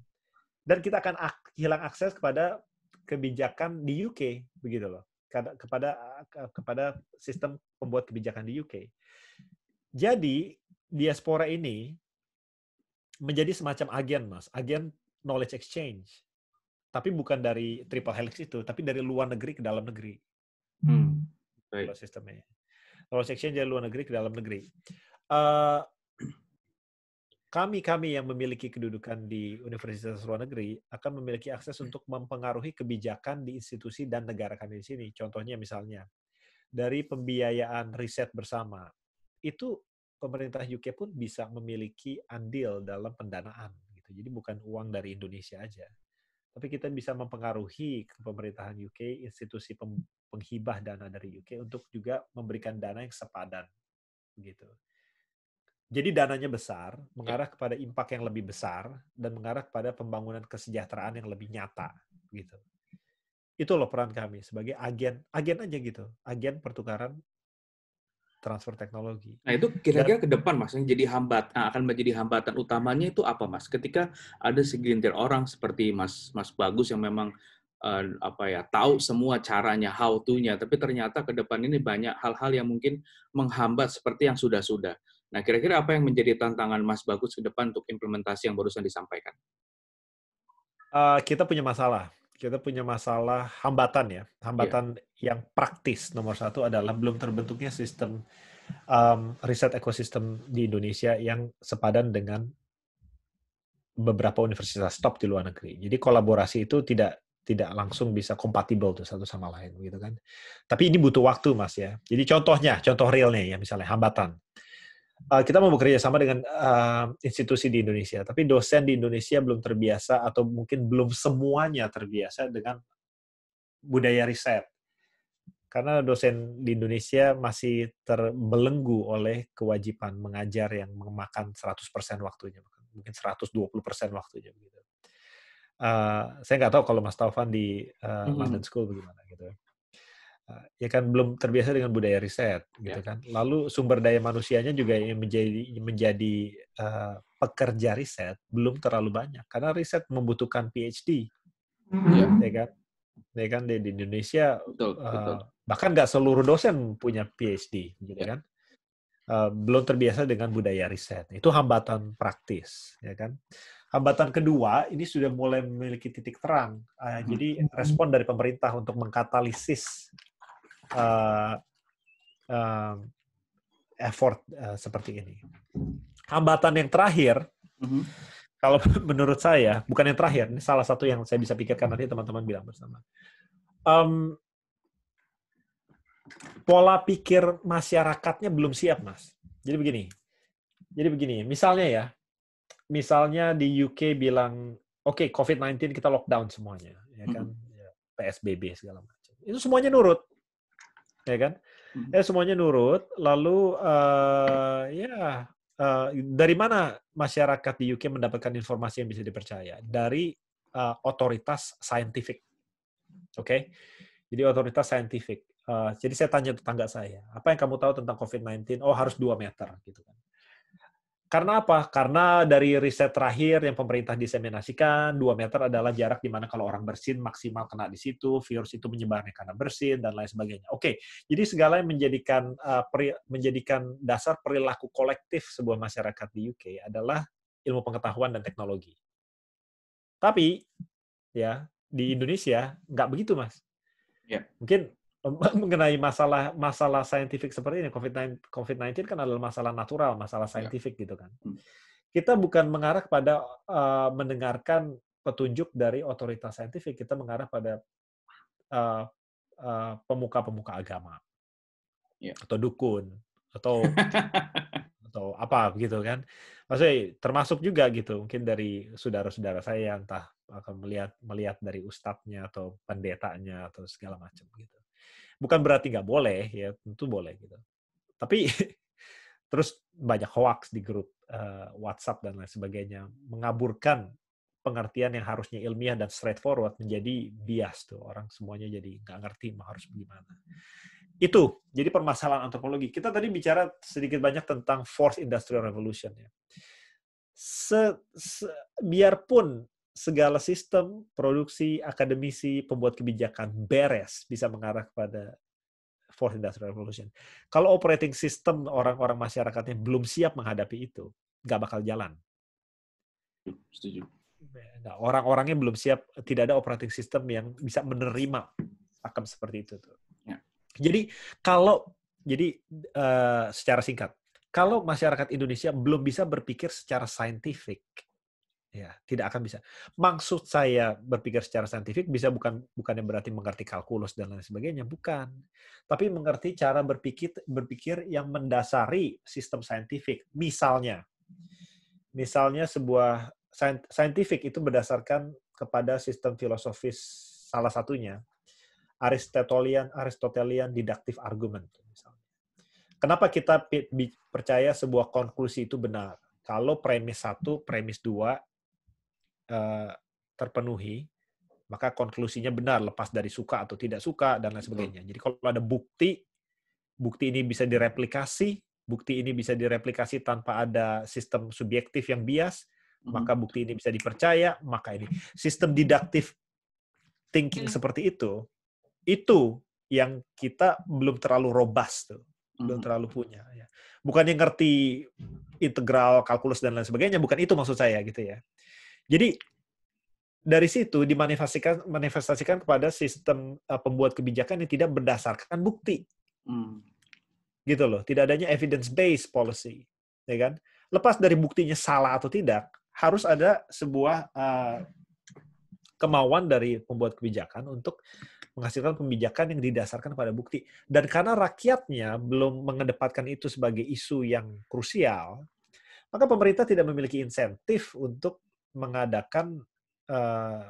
Dan kita akan ak hilang akses kepada kebijakan di UK begitu loh. Kepada kepada sistem pembuat kebijakan di UK. Jadi diaspora ini menjadi semacam agen, Mas. Agen knowledge exchange. Tapi bukan dari triple helix itu, tapi dari luar negeri ke dalam negeri. Hmm. Right. sistemnya. Knowledge exchange dari luar negeri ke dalam negeri. Uh, kami-kami yang memiliki kedudukan di universitas luar negeri akan memiliki akses untuk mempengaruhi kebijakan di institusi dan negara kami di sini. Contohnya misalnya, dari pembiayaan riset bersama, itu pemerintah UK pun bisa memiliki andil dalam pendanaan gitu. Jadi bukan uang dari Indonesia aja. Tapi kita bisa mempengaruhi pemerintahan UK, institusi penghibah dana dari UK untuk juga memberikan dana yang sepadan begitu. Jadi dananya besar, mengarah iya. kepada impak yang lebih besar, dan mengarah kepada pembangunan kesejahteraan yang lebih nyata. gitu. Itu loh peran kami sebagai agen, agen aja gitu, agen pertukaran transfer teknologi. Nah itu kira-kira ke depan mas yang jadi hambat akan menjadi hambatan utamanya itu apa mas? Ketika ada segelintir orang seperti mas mas bagus yang memang uh, apa ya tahu semua caranya how to-nya, tapi ternyata ke depan ini banyak hal-hal yang mungkin menghambat seperti yang sudah-sudah. Nah kira-kira apa yang menjadi tantangan mas bagus ke depan untuk implementasi yang barusan disampaikan? Uh, kita punya masalah kita punya masalah hambatan ya. Hambatan yeah. yang praktis nomor satu adalah belum terbentuknya sistem um, riset ekosistem di Indonesia yang sepadan dengan beberapa universitas top di luar negeri. Jadi kolaborasi itu tidak tidak langsung bisa kompatibel tuh satu sama lain gitu kan. Tapi ini butuh waktu Mas ya. Jadi contohnya, contoh realnya ya misalnya hambatan. Eh, kita mau bekerja sama dengan uh, institusi di Indonesia, tapi dosen di Indonesia belum terbiasa atau mungkin belum semuanya terbiasa dengan budaya riset. Karena dosen di Indonesia masih terbelenggu oleh kewajiban mengajar yang memakan 100% waktunya, mungkin 120% waktunya Uh, saya nggak tahu kalau Mas Taufan di uh, London School bagaimana gitu ya kan belum terbiasa dengan budaya riset gitu ya. kan lalu sumber daya manusianya juga yang menjadi menjadi uh, pekerja riset belum terlalu banyak karena riset membutuhkan PhD ya, ya kan ya kan di, di Indonesia betul, uh, bahkan nggak seluruh dosen punya PhD gitu ya. kan uh, belum terbiasa dengan budaya riset itu hambatan praktis ya kan hambatan kedua ini sudah mulai memiliki titik terang. jadi hmm. respon dari pemerintah untuk mengkatalisis uh, effort uh, seperti ini. Hambatan yang terakhir, mm-hmm. kalau menurut saya, bukan yang terakhir, ini salah satu yang saya bisa pikirkan nanti teman-teman bilang bersama. Um, pola pikir masyarakatnya belum siap, Mas. Jadi begini, jadi begini, misalnya ya, misalnya di UK bilang, oke okay, COVID-19 kita lockdown semuanya, ya mm-hmm. kan, mm-hmm. Ya, PSBB segala macam. Itu semuanya nurut, ya kan? Hmm. Eh semuanya nurut. Lalu uh, ya uh, dari mana masyarakat di UK mendapatkan informasi yang bisa dipercaya? Dari uh, otoritas saintifik, oke? Okay? Jadi otoritas saintifik. Uh, jadi saya tanya tetangga saya, apa yang kamu tahu tentang COVID-19? Oh harus dua meter gitu kan. Karena apa? Karena dari riset terakhir yang pemerintah diseminasikan, 2 meter adalah jarak di mana kalau orang bersin maksimal kena di situ, virus itu menyebarnya karena bersin, dan lain sebagainya. Oke, jadi segala yang menjadikan, uh, peri, menjadikan dasar perilaku kolektif sebuah masyarakat di UK adalah ilmu pengetahuan dan teknologi. Tapi, ya, di Indonesia nggak begitu, Mas. Ya. Mungkin mengenai masalah masalah saintifik seperti ini COVID-19 covid kan adalah masalah natural, masalah ya. saintifik yeah. gitu kan. Hmm. Kita bukan mengarah pada uh, mendengarkan petunjuk dari otoritas saintifik, kita mengarah pada uh, uh, pemuka-pemuka agama. yeah. Atau dukun atau atau apa gitu kan. Maksudnya termasuk juga gitu mungkin dari saudara-saudara saya yang entah akan melihat melihat dari ustadznya atau pendetanya atau segala macam gitu bukan berarti nggak boleh ya tentu boleh gitu tapi terus banyak hoax di grup uh, WhatsApp dan lain sebagainya mengaburkan pengertian yang harusnya ilmiah dan straightforward menjadi bias tuh orang semuanya jadi nggak ngerti mau harus gimana itu jadi permasalahan antropologi kita tadi bicara sedikit banyak tentang force industrial revolution ya se, se biarpun segala sistem produksi, akademisi, pembuat kebijakan beres bisa mengarah kepada fourth industrial revolution. Kalau operating system orang-orang masyarakatnya belum siap menghadapi itu, nggak bakal jalan. Setuju. Nah, orang-orangnya belum siap, tidak ada operating system yang bisa menerima akan seperti itu Ya. Jadi kalau jadi uh, secara singkat, kalau masyarakat Indonesia belum bisa berpikir secara saintifik, ya tidak akan bisa maksud saya berpikir secara saintifik bisa bukan bukan yang berarti mengerti kalkulus dan lain sebagainya bukan tapi mengerti cara berpikir berpikir yang mendasari sistem saintifik misalnya misalnya sebuah saintifik itu berdasarkan kepada sistem filosofis salah satunya Aristotelian Aristotelian didaktif argument misalnya kenapa kita percaya sebuah konklusi itu benar kalau premis satu premis dua Eh, terpenuhi, maka konklusinya benar lepas dari suka atau tidak suka dan lain sebagainya. Jadi kalau ada bukti, bukti ini bisa direplikasi, bukti ini bisa direplikasi tanpa ada sistem subjektif yang bias, mhm. maka bukti ini bisa dipercaya, maka ini sistem didaktif thinking iya. seperti itu itu yang kita belum terlalu robust tuh, belum mhm. terlalu punya ya. Bukan yang ngerti integral, kalkulus dan lain sebagainya, bukan itu maksud saya gitu ya. Jadi dari situ dimanifestasikan manifestasikan kepada sistem uh, pembuat kebijakan yang tidak berdasarkan bukti. Hmm. Gitu loh, tidak adanya evidence based policy, ya kan? Lepas dari buktinya salah atau tidak, harus ada sebuah uh, kemauan dari pembuat kebijakan untuk menghasilkan kebijakan yang didasarkan pada bukti. Dan karena rakyatnya belum mengedepankan itu sebagai isu yang krusial, maka pemerintah tidak memiliki insentif untuk mengadakan uh,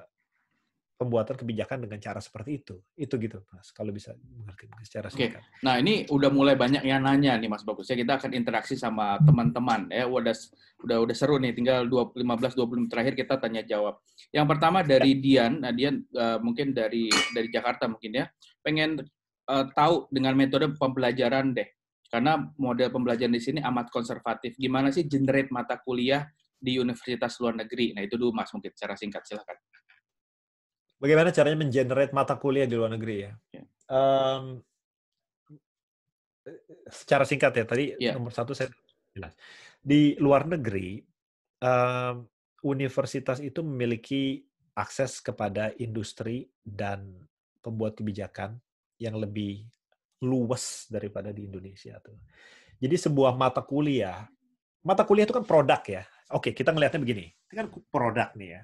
pembuatan kebijakan dengan cara seperti itu. Itu gitu, Mas. Kalau bisa mengerti secara singkat. Okay. Nah, ini udah mulai banyak yang nanya nih, Mas Bagus. Ya, kita akan interaksi sama teman-teman. Ya, udah udah udah seru nih. Tinggal 15 20 terakhir kita tanya jawab. Yang pertama dari Dian. Nah, Dian uh, mungkin dari dari Jakarta mungkin ya. Pengen uh, tahu dengan metode pembelajaran deh. Karena model pembelajaran di sini amat konservatif. Gimana sih generate mata kuliah di universitas luar negeri. Nah, itu dulu Mas mungkin secara singkat silakan. Bagaimana caranya mengenerate mata kuliah di luar negeri ya? Um, secara singkat ya tadi yeah. nomor satu saya jelas di luar negeri um, universitas itu memiliki akses kepada industri dan pembuat kebijakan yang lebih luas daripada di Indonesia Jadi sebuah mata kuliah, mata kuliah itu kan produk ya. Oke, okay, kita melihatnya begini. Ini kan produk nih ya.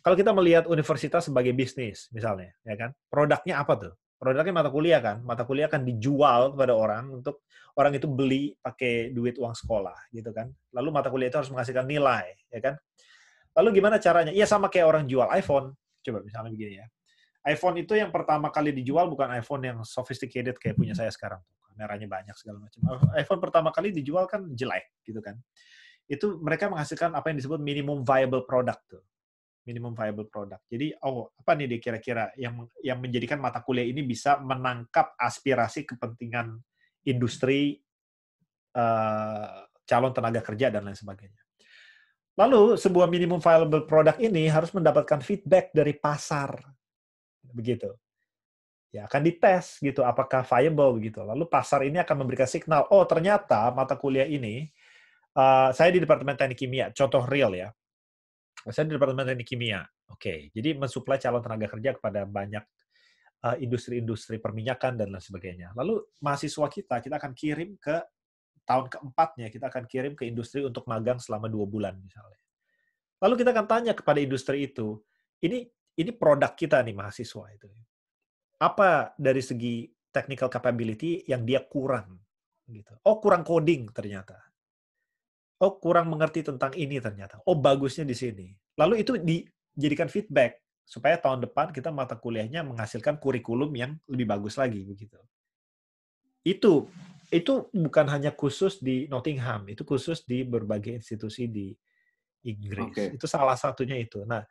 Kalau kita melihat universitas sebagai bisnis, misalnya, ya kan? Produknya apa tuh? Produknya mata kuliah kan? Mata kuliah kan dijual kepada orang untuk orang itu beli pakai duit uang sekolah, gitu kan? Lalu mata kuliah itu harus menghasilkan nilai, ya kan? Lalu gimana caranya? Iya sama kayak orang jual iPhone. Coba misalnya begini ya. iPhone itu yang pertama kali dijual bukan iPhone yang sophisticated kayak punya saya sekarang. Kameranya banyak segala macam. iPhone pertama kali dijual kan jelek, gitu kan? itu mereka menghasilkan apa yang disebut minimum viable product tuh. Minimum viable product. Jadi oh, apa nih dia kira-kira yang yang menjadikan mata kuliah ini bisa menangkap aspirasi kepentingan industri uh, calon tenaga kerja dan lain sebagainya. Lalu sebuah minimum viable product ini harus mendapatkan feedback dari pasar. Begitu ya akan dites gitu apakah viable begitu. Lalu pasar ini akan memberikan signal, oh ternyata mata kuliah ini uh, saya di Departemen Teknik Kimia, contoh real ya. Saya di Departemen Teknik Kimia. Oke, okay. jadi mensuplai calon tenaga kerja kepada banyak eh, industri-industri perminyakan dan lain sebagainya. Lalu mahasiswa kita, kita akan kirim ke tahun keempatnya, kita akan kirim ke industri untuk magang selama dua bulan misalnya. Lalu kita akan tanya kepada industri itu, ini ini produk kita nih mahasiswa itu. Apa dari segi technical capability yang dia kurang? Gitu. Oh kurang coding ternyata oh kurang mengerti tentang ini ternyata. Oh bagusnya di sini. Lalu itu dijadikan feedback supaya tahun depan kita mata kuliahnya menghasilkan kurikulum yang lebih bagus lagi begitu. Itu itu bukan hanya khusus di Nottingham, itu khusus di berbagai institusi di Inggris. Okay. Itu salah satunya itu. Nah,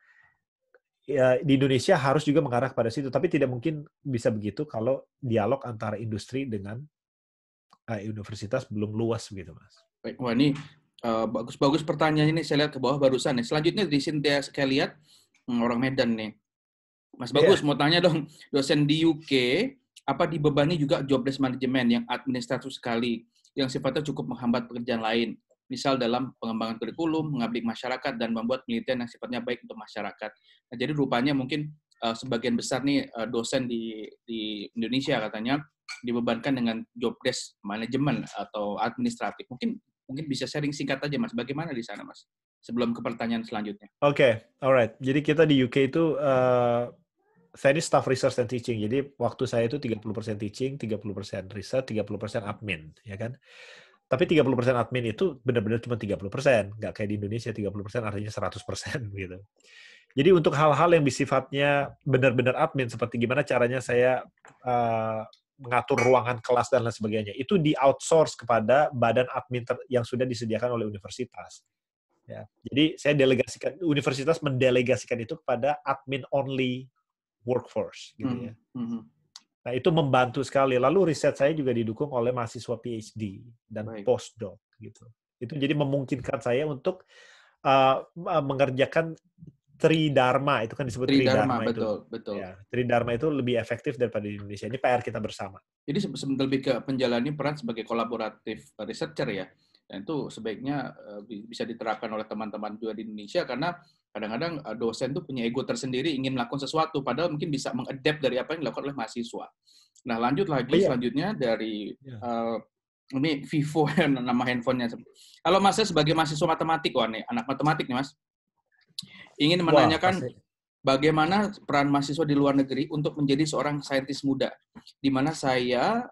ya, di Indonesia harus juga mengarah pada situ, tapi tidak mungkin bisa begitu kalau dialog antara industri dengan uh, universitas belum luas begitu, Mas. Wah, ini Eh, bagus-bagus uh, pertanyaannya nih saya lihat ke bawah barusan nih. Selanjutnya di Cynthia saya lihat hmm, orang Medan nih. Mas Bagus yeah. mau tanya dong, dosen di UK apa dibebani juga jobless management yang administratif sekali yang sifatnya cukup menghambat pekerjaan lain. Misal dalam pengembangan kurikulum, mengabdi masyarakat dan membuat penelitian yang sifatnya baik untuk masyarakat. Nah, jadi rupanya mungkin uh, sebagian besar nih uh, dosen di di Indonesia katanya dibebankan dengan jobdesk manajemen atau administratif. Mungkin mungkin bisa sharing singkat aja Mas, bagaimana di sana Mas? Sebelum ke pertanyaan selanjutnya. Oke, okay. alright. Jadi kita di UK itu uh, saya ini staff research and teaching. Jadi waktu saya itu 30% teaching, 30% riset, 30% admin, ya kan? Tapi 30% admin itu benar-benar cuma 30%, nggak kayak di Indonesia 30% artinya 100% gitu. Jadi untuk hal-hal yang bersifatnya benar-benar admin seperti gimana caranya saya uh, mengatur ruangan kelas dan lain sebagainya itu di outsource kepada badan admin yang sudah disediakan oleh universitas ya jadi saya delegasikan universitas mendelegasikan itu kepada admin only workforce gitu hmm, ya mm-hmm. nah itu membantu sekali lalu riset saya juga didukung oleh mahasiswa PhD dan right. postdoc gitu itu jadi memungkinkan saya untuk uh, mengerjakan tridharma itu kan disebut tridharma, Dharma betul, betul Ya, Tri tridharma itu lebih efektif daripada di Indonesia ini PR kita bersama jadi sebentar lebih ke penjalani peran sebagai kolaboratif eh, researcher ya dan itu sebaiknya eh, bisa diterapkan oleh teman-teman juga di Indonesia karena kadang-kadang eh, dosen tuh punya ego tersendiri ingin melakukan sesuatu padahal mungkin bisa mengadapt dari apa yang dilakukan oleh mahasiswa nah lanjut lagi oh, iya. selanjutnya dari iya. uh, ini Vivo nama handphonenya. Kalau Mas sebagai mahasiswa matematik, wah nih anak matematik nih Mas ingin menanyakan Wah, bagaimana peran mahasiswa di luar negeri untuk menjadi seorang saintis muda, di mana saya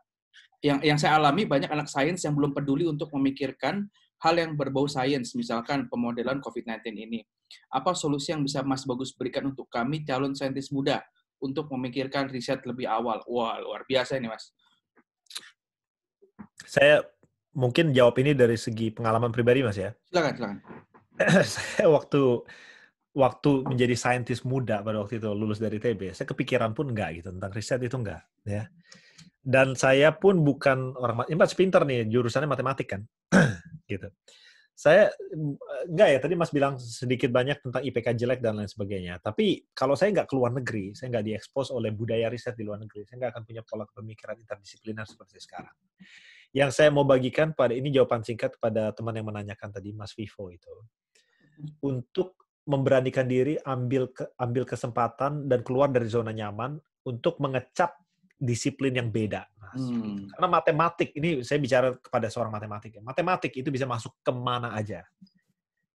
yang yang saya alami banyak anak sains yang belum peduli untuk memikirkan hal yang berbau sains, misalkan pemodelan COVID-19 ini. Apa solusi yang bisa Mas Bagus berikan untuk kami calon saintis muda untuk memikirkan riset lebih awal? Wah, luar biasa ini, Mas. Saya mungkin jawab ini dari segi pengalaman pribadi, Mas ya. Silakan, silakan. saya waktu waktu menjadi saintis muda pada waktu itu lulus dari TB, saya kepikiran pun enggak gitu tentang riset itu enggak ya. Dan saya pun bukan orang ini pinter nih jurusannya matematik kan. gitu. Saya enggak eh, ya tadi Mas bilang sedikit banyak tentang IPK jelek dan lain sebagainya. Tapi kalau saya enggak keluar negeri, saya enggak diekspos oleh budaya riset di luar negeri, saya enggak akan punya pola pemikiran interdisipliner seperti sekarang. Yang saya mau bagikan pada ini jawaban singkat pada teman yang menanyakan tadi Mas Vivo itu untuk memberanikan diri ambil ke, ambil kesempatan dan keluar dari zona nyaman untuk mengecap disiplin yang beda. Nah, hmm. Karena matematik ini saya bicara kepada seorang matematik ya. Matematik itu bisa masuk kemana aja.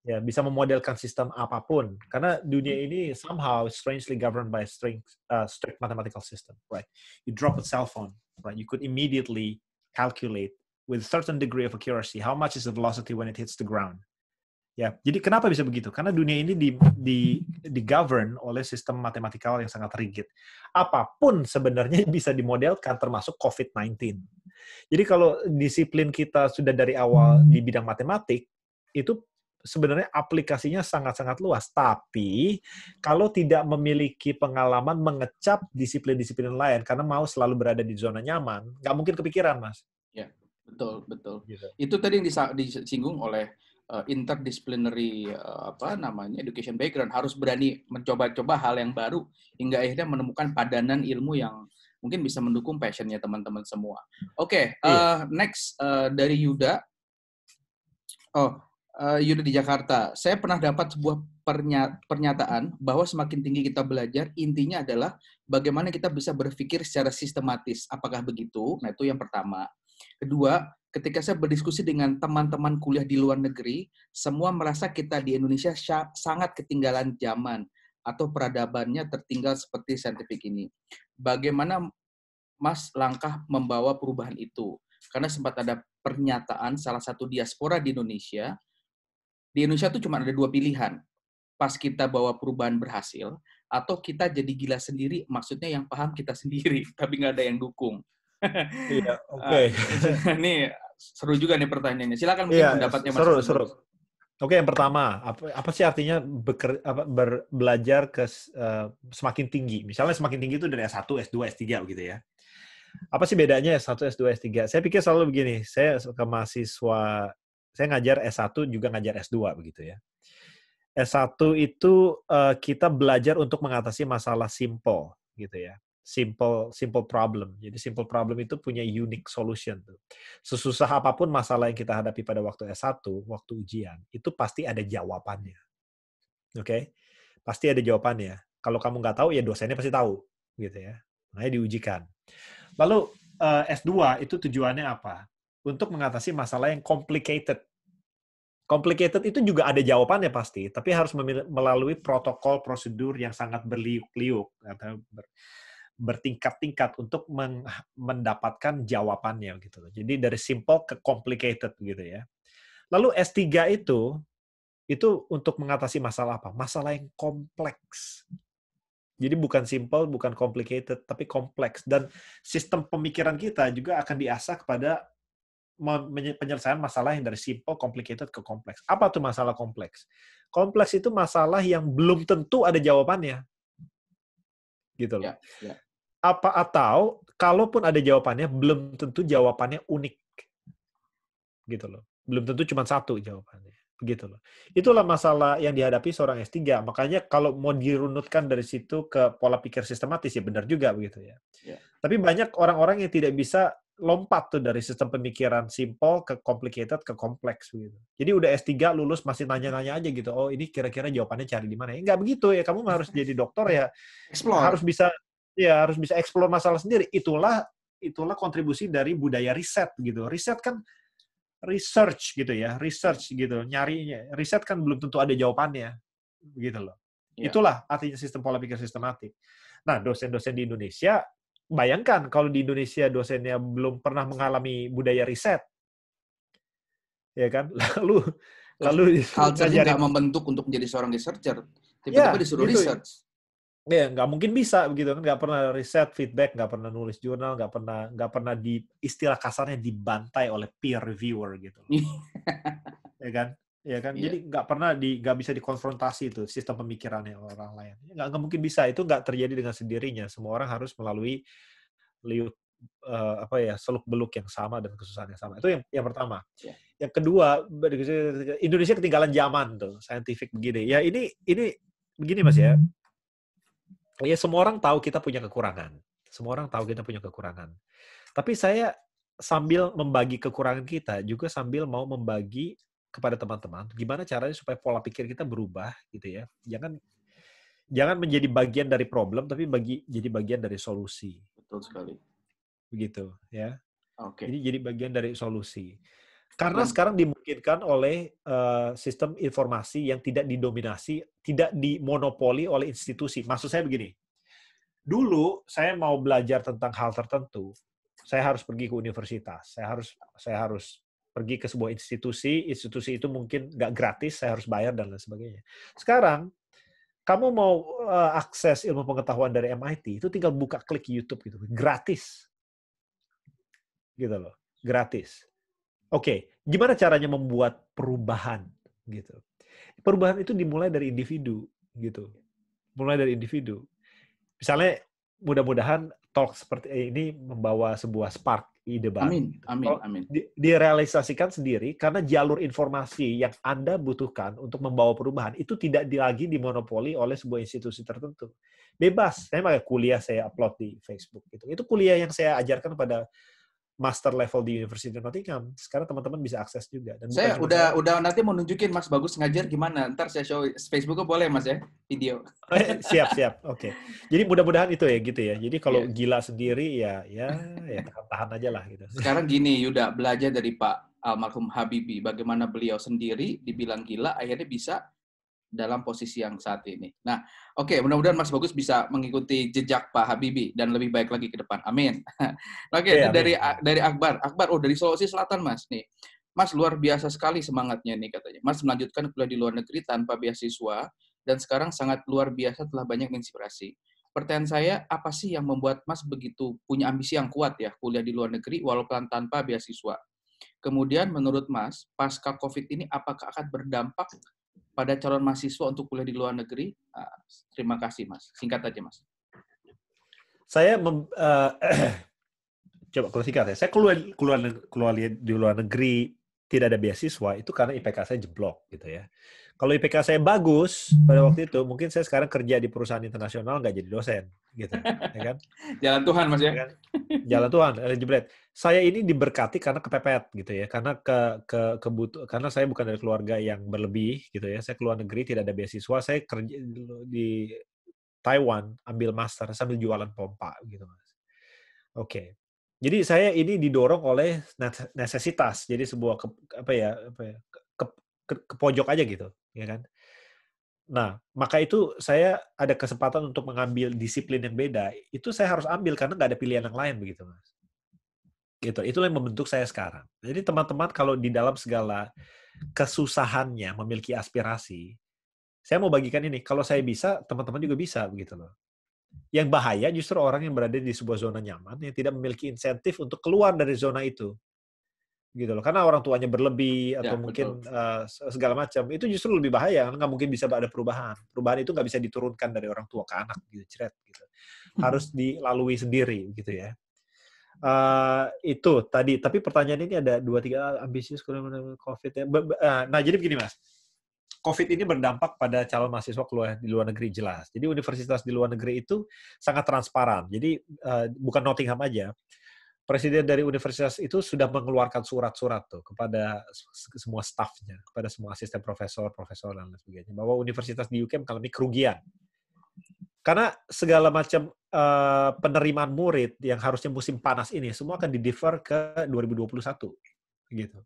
Ya bisa memodelkan sistem apapun. Karena dunia ini somehow strangely governed by strict, uh, strict mathematical system, right? You drop a cell phone, right? You could immediately calculate with certain degree of accuracy how much is the velocity when it hits the ground. Ya, jadi kenapa bisa begitu? Karena dunia ini di, di, di govern oleh sistem matematikal yang sangat rigid. Apapun sebenarnya bisa dimodelkan, termasuk COVID-19. Jadi kalau disiplin kita sudah dari awal di bidang matematik, itu sebenarnya aplikasinya sangat-sangat luas. Tapi kalau tidak memiliki pengalaman mengecap disiplin-disiplin lain, karena mau selalu berada di zona nyaman, nggak mungkin kepikiran, Mas. Ya, betul, betul. Gitu. Itu tadi yang disinggung oleh uh, interdisciplinary uh, apa namanya education background harus berani mencoba-coba hal yang baru hingga akhirnya menemukan padanan ilmu yang mungkin bisa mendukung passionnya teman-teman semua. Oke, okay, iya. uh, eh, yeah. next uh, dari Yuda. Oh, uh, Yuda di Jakarta. Saya pernah dapat sebuah pernyataan bahwa semakin tinggi kita belajar, intinya adalah bagaimana kita bisa berpikir secara sistematis. Apakah begitu? Nah, itu yang pertama. Kedua, ketika saya berdiskusi dengan teman-teman kuliah di luar negeri, semua merasa kita di Indonesia sangat ketinggalan zaman atau peradabannya tertinggal seperti saintifik ini. Bagaimana Mas langkah membawa perubahan itu? Karena sempat ada pernyataan salah satu diaspora di Indonesia, di Indonesia itu cuma ada dua pilihan. Pas kita bawa perubahan berhasil, atau kita jadi gila sendiri, maksudnya yang paham kita sendiri, tapi nggak ada yang dukung iya, oke. Okay. Ah, seru juga nih pertanyaannya. Silakan mungkin yeah, pendapatnya Mas. Seru, seru. Oke, okay, yang pertama, apa, apa sih artinya beker, apa, ber, belajar ke uh, semakin tinggi? Misalnya semakin tinggi itu dari S1, S2, S3 begitu ya. Apa sih bedanya S1, S2, S3? Saya pikir selalu begini, saya ke mahasiswa, saya ngajar S1 juga ngajar S2 begitu ya. S1 itu eh, kita belajar untuk mengatasi masalah simple gitu ya simple simple problem. Jadi simple problem itu punya unique solution. Sesusah apapun masalah yang kita hadapi pada waktu S1, waktu ujian, itu pasti ada jawabannya. Oke? Okay? Pasti ada jawabannya. Kalau kamu nggak tahu, ya dosennya pasti tahu. gitu ya. Makanya diujikan. Lalu eh, S2 itu tujuannya apa? Untuk mengatasi masalah yang complicated. Complicated itu juga ada jawabannya pasti, tapi harus melalui protokol prosedur yang sangat berliuk-liuk bertingkat-tingkat untuk mendapatkan jawabannya gitu loh. Jadi dari simple ke complicated gitu ya. Lalu S3 itu itu untuk mengatasi masalah apa? Masalah yang kompleks. Jadi bukan simple, bukan complicated, tapi kompleks dan sistem pemikiran kita juga akan diasah kepada penyelesaian masalah yang dari simple, complicated ke kompleks. Apa tuh masalah kompleks? Kompleks itu masalah yang belum tentu ada jawabannya gitu loh. Yeah, yeah apa atau kalaupun ada jawabannya belum tentu jawabannya unik gitu loh belum tentu cuma satu jawabannya begitu loh itulah masalah yang dihadapi seorang S3 makanya kalau mau dirunutkan dari situ ke pola pikir sistematis ya benar juga begitu ya yeah. tapi banyak orang-orang yang tidak bisa lompat tuh dari sistem pemikiran simple ke complicated ke kompleks gitu. Jadi udah S3 lulus masih nanya-nanya aja gitu. Oh, ini kira-kira jawabannya cari di mana? Ya, enggak begitu ya. Kamu harus jadi dokter ya. Explore. Harus bisa ya harus bisa explore masalah sendiri itulah itulah kontribusi dari budaya riset gitu riset kan research gitu ya research gitu nyarinya. riset kan belum tentu ada jawabannya gitu loh yeah. itulah artinya sistem pola pikir sistematik nah dosen-dosen di Indonesia bayangkan kalau di Indonesia dosennya belum pernah mengalami budaya riset ya kan lalu lalu culture nggak membentuk untuk menjadi seorang researcher tiba-tiba ya, disuruh gitu. Ya. research ya nggak mungkin bisa begitu kan nggak pernah riset feedback nggak pernah nulis jurnal nggak pernah nggak pernah di istilah kasarnya dibantai oleh peer reviewer gitu iya. ya kan ya kan yeah. jadi nggak pernah di nggak bisa dikonfrontasi itu sistem pemikirannya orang lain ya nggak nggak mungkin bisa itu nggak terjadi dengan sendirinya semua orang harus melalui liut uh, apa ya seluk beluk yang sama dan kesusahan yang sama itu yang yang pertama yeah. yang kedua Indonesia ketinggalan zaman tuh scientific begini ya ini ini begini mas ya hmm ya semua orang tahu kita punya kekurangan. Semua orang tahu kita punya kekurangan. Tapi saya sambil membagi kekurangan kita juga sambil mau membagi kepada teman-teman gimana caranya supaya pola pikir kita berubah gitu ya. Jangan jangan menjadi bagian dari problem tapi bagi jadi bagian dari solusi. Betul sekali. Begitu ya. Oke. Okay. Jadi jadi bagian dari solusi. Karena hmm. sekarang dimungkinkan oleh uh, sistem informasi yang tidak didominasi, tidak dimonopoli oleh institusi. Maksud saya begini, dulu saya mau belajar tentang hal tertentu, saya harus pergi ke universitas, saya harus saya harus pergi ke sebuah institusi, institusi itu mungkin nggak gratis, saya harus bayar dan lain sebagainya. Sekarang kamu mau uh, akses ilmu pengetahuan dari MIT itu tinggal buka klik YouTube gitu, gratis, gitu loh, gratis Oke, okay, gimana caranya membuat perubahan gitu? Perubahan itu dimulai dari individu gitu, mulai dari individu. Misalnya, mudah-mudahan talk seperti eh, ini membawa sebuah spark ide baru. Amin, amin, amin. direalisasikan sendiri karena jalur informasi yang Anda butuhkan untuk membawa perubahan itu tidak lagi dimonopoli oleh sebuah institusi tertentu. Bebas. Saya pakai kuliah saya upload di Facebook gitu. Itu kuliah yang saya ajarkan pada master level di University of Nottingham. Sekarang teman-teman bisa akses juga. Dan saya udah juga. udah nanti mau nunjukin Mas Bagus ngajar gimana. Ntar saya show Facebooknya boleh Mas ya video. Eh, siap siap. Oke. Okay. Jadi mudah-mudahan itu ya gitu ya. Jadi kalau yeah. gila sendiri ya ya ya tahan-tahan aja lah gitu. Sekarang gini Yuda belajar dari Pak almarhum Habibie bagaimana beliau sendiri dibilang gila akhirnya bisa dalam posisi yang saat ini. Nah, oke, okay, mudah-mudahan Mas Bagus bisa mengikuti jejak Pak Habibie dan lebih baik lagi ke depan. Amin. oke, okay, iya, yeah, dari amin. dari Akbar. Akbar, oh dari Sulawesi Selatan, Mas. Nih, Mas luar biasa sekali semangatnya nih katanya. Mas melanjutkan kuliah di luar negeri tanpa beasiswa dan sekarang sangat luar biasa telah banyak inspirasi. Pertanyaan saya, apa sih yang membuat Mas begitu punya ambisi yang kuat ya kuliah di luar negeri walaupun tanpa beasiswa? Kemudian menurut Mas, pasca COVID ini apakah akan berdampak pada calon mahasiswa untuk kuliah di luar negeri? Ah, terima kasih, Mas. Singkat aja, Mas. Saya uh, coba kalau singkat ya. Saya keluar keluar keluar di luar negeri tidak ada beasiswa itu karena IPK saya jeblok gitu ya. Kalau IPK saya bagus pada waktu itu, mungkin saya sekarang kerja di perusahaan internasional nggak jadi dosen, gitu, ya kan? Jalan Tuhan mas ya. Iya kan? Jalan Tuhan, jebret. Saya ini diberkati karena kepepet, gitu ya, karena ke ke kebutuh, karena saya bukan dari keluarga yang berlebih, gitu ya. Saya keluar negeri tidak ada beasiswa, saya kerja di Taiwan ambil master sambil jualan pompa, gitu mas. Oke. Okay. Jadi saya ini didorong oleh necesitas, jadi sebuah ke, apa ya, apa ya ke, ke pojok aja gitu, ya kan? Nah, maka itu saya ada kesempatan untuk mengambil disiplin yang beda. Itu saya harus ambil karena nggak ada pilihan yang lain begitu, mas. Gitu. Itulah yang membentuk saya sekarang. Jadi teman-teman kalau di dalam segala kesusahannya memiliki aspirasi, saya mau bagikan ini. Kalau saya bisa, teman-teman juga bisa begitu loh. Yang bahaya justru orang yang berada di sebuah zona nyaman yang tidak memiliki insentif untuk keluar dari zona itu gitu loh karena orang tuanya berlebih ya, atau mungkin uh, segala macam itu justru lebih bahaya nggak mungkin bisa ada perubahan perubahan itu nggak bisa diturunkan dari orang tua ke anak gitu ceret gitu hmm. harus dilalui sendiri gitu ya uh, itu tadi tapi pertanyaan ini ada dua tiga ah, ambisius covid ya eh, nah jadi begini mas COVID ini berdampak pada calon mahasiswa keluar di luar negeri jelas. Jadi universitas di luar negeri itu sangat transparan. Jadi uh, bukan Nottingham aja, presiden dari universitas itu sudah mengeluarkan surat-surat tuh kepada semua stafnya, kepada semua asisten profesor, profesor dan lain sebagainya bahwa universitas di UK mengalami kerugian. Karena segala macam uh, penerimaan murid yang harusnya musim panas ini semua akan di defer ke 2021 gitu.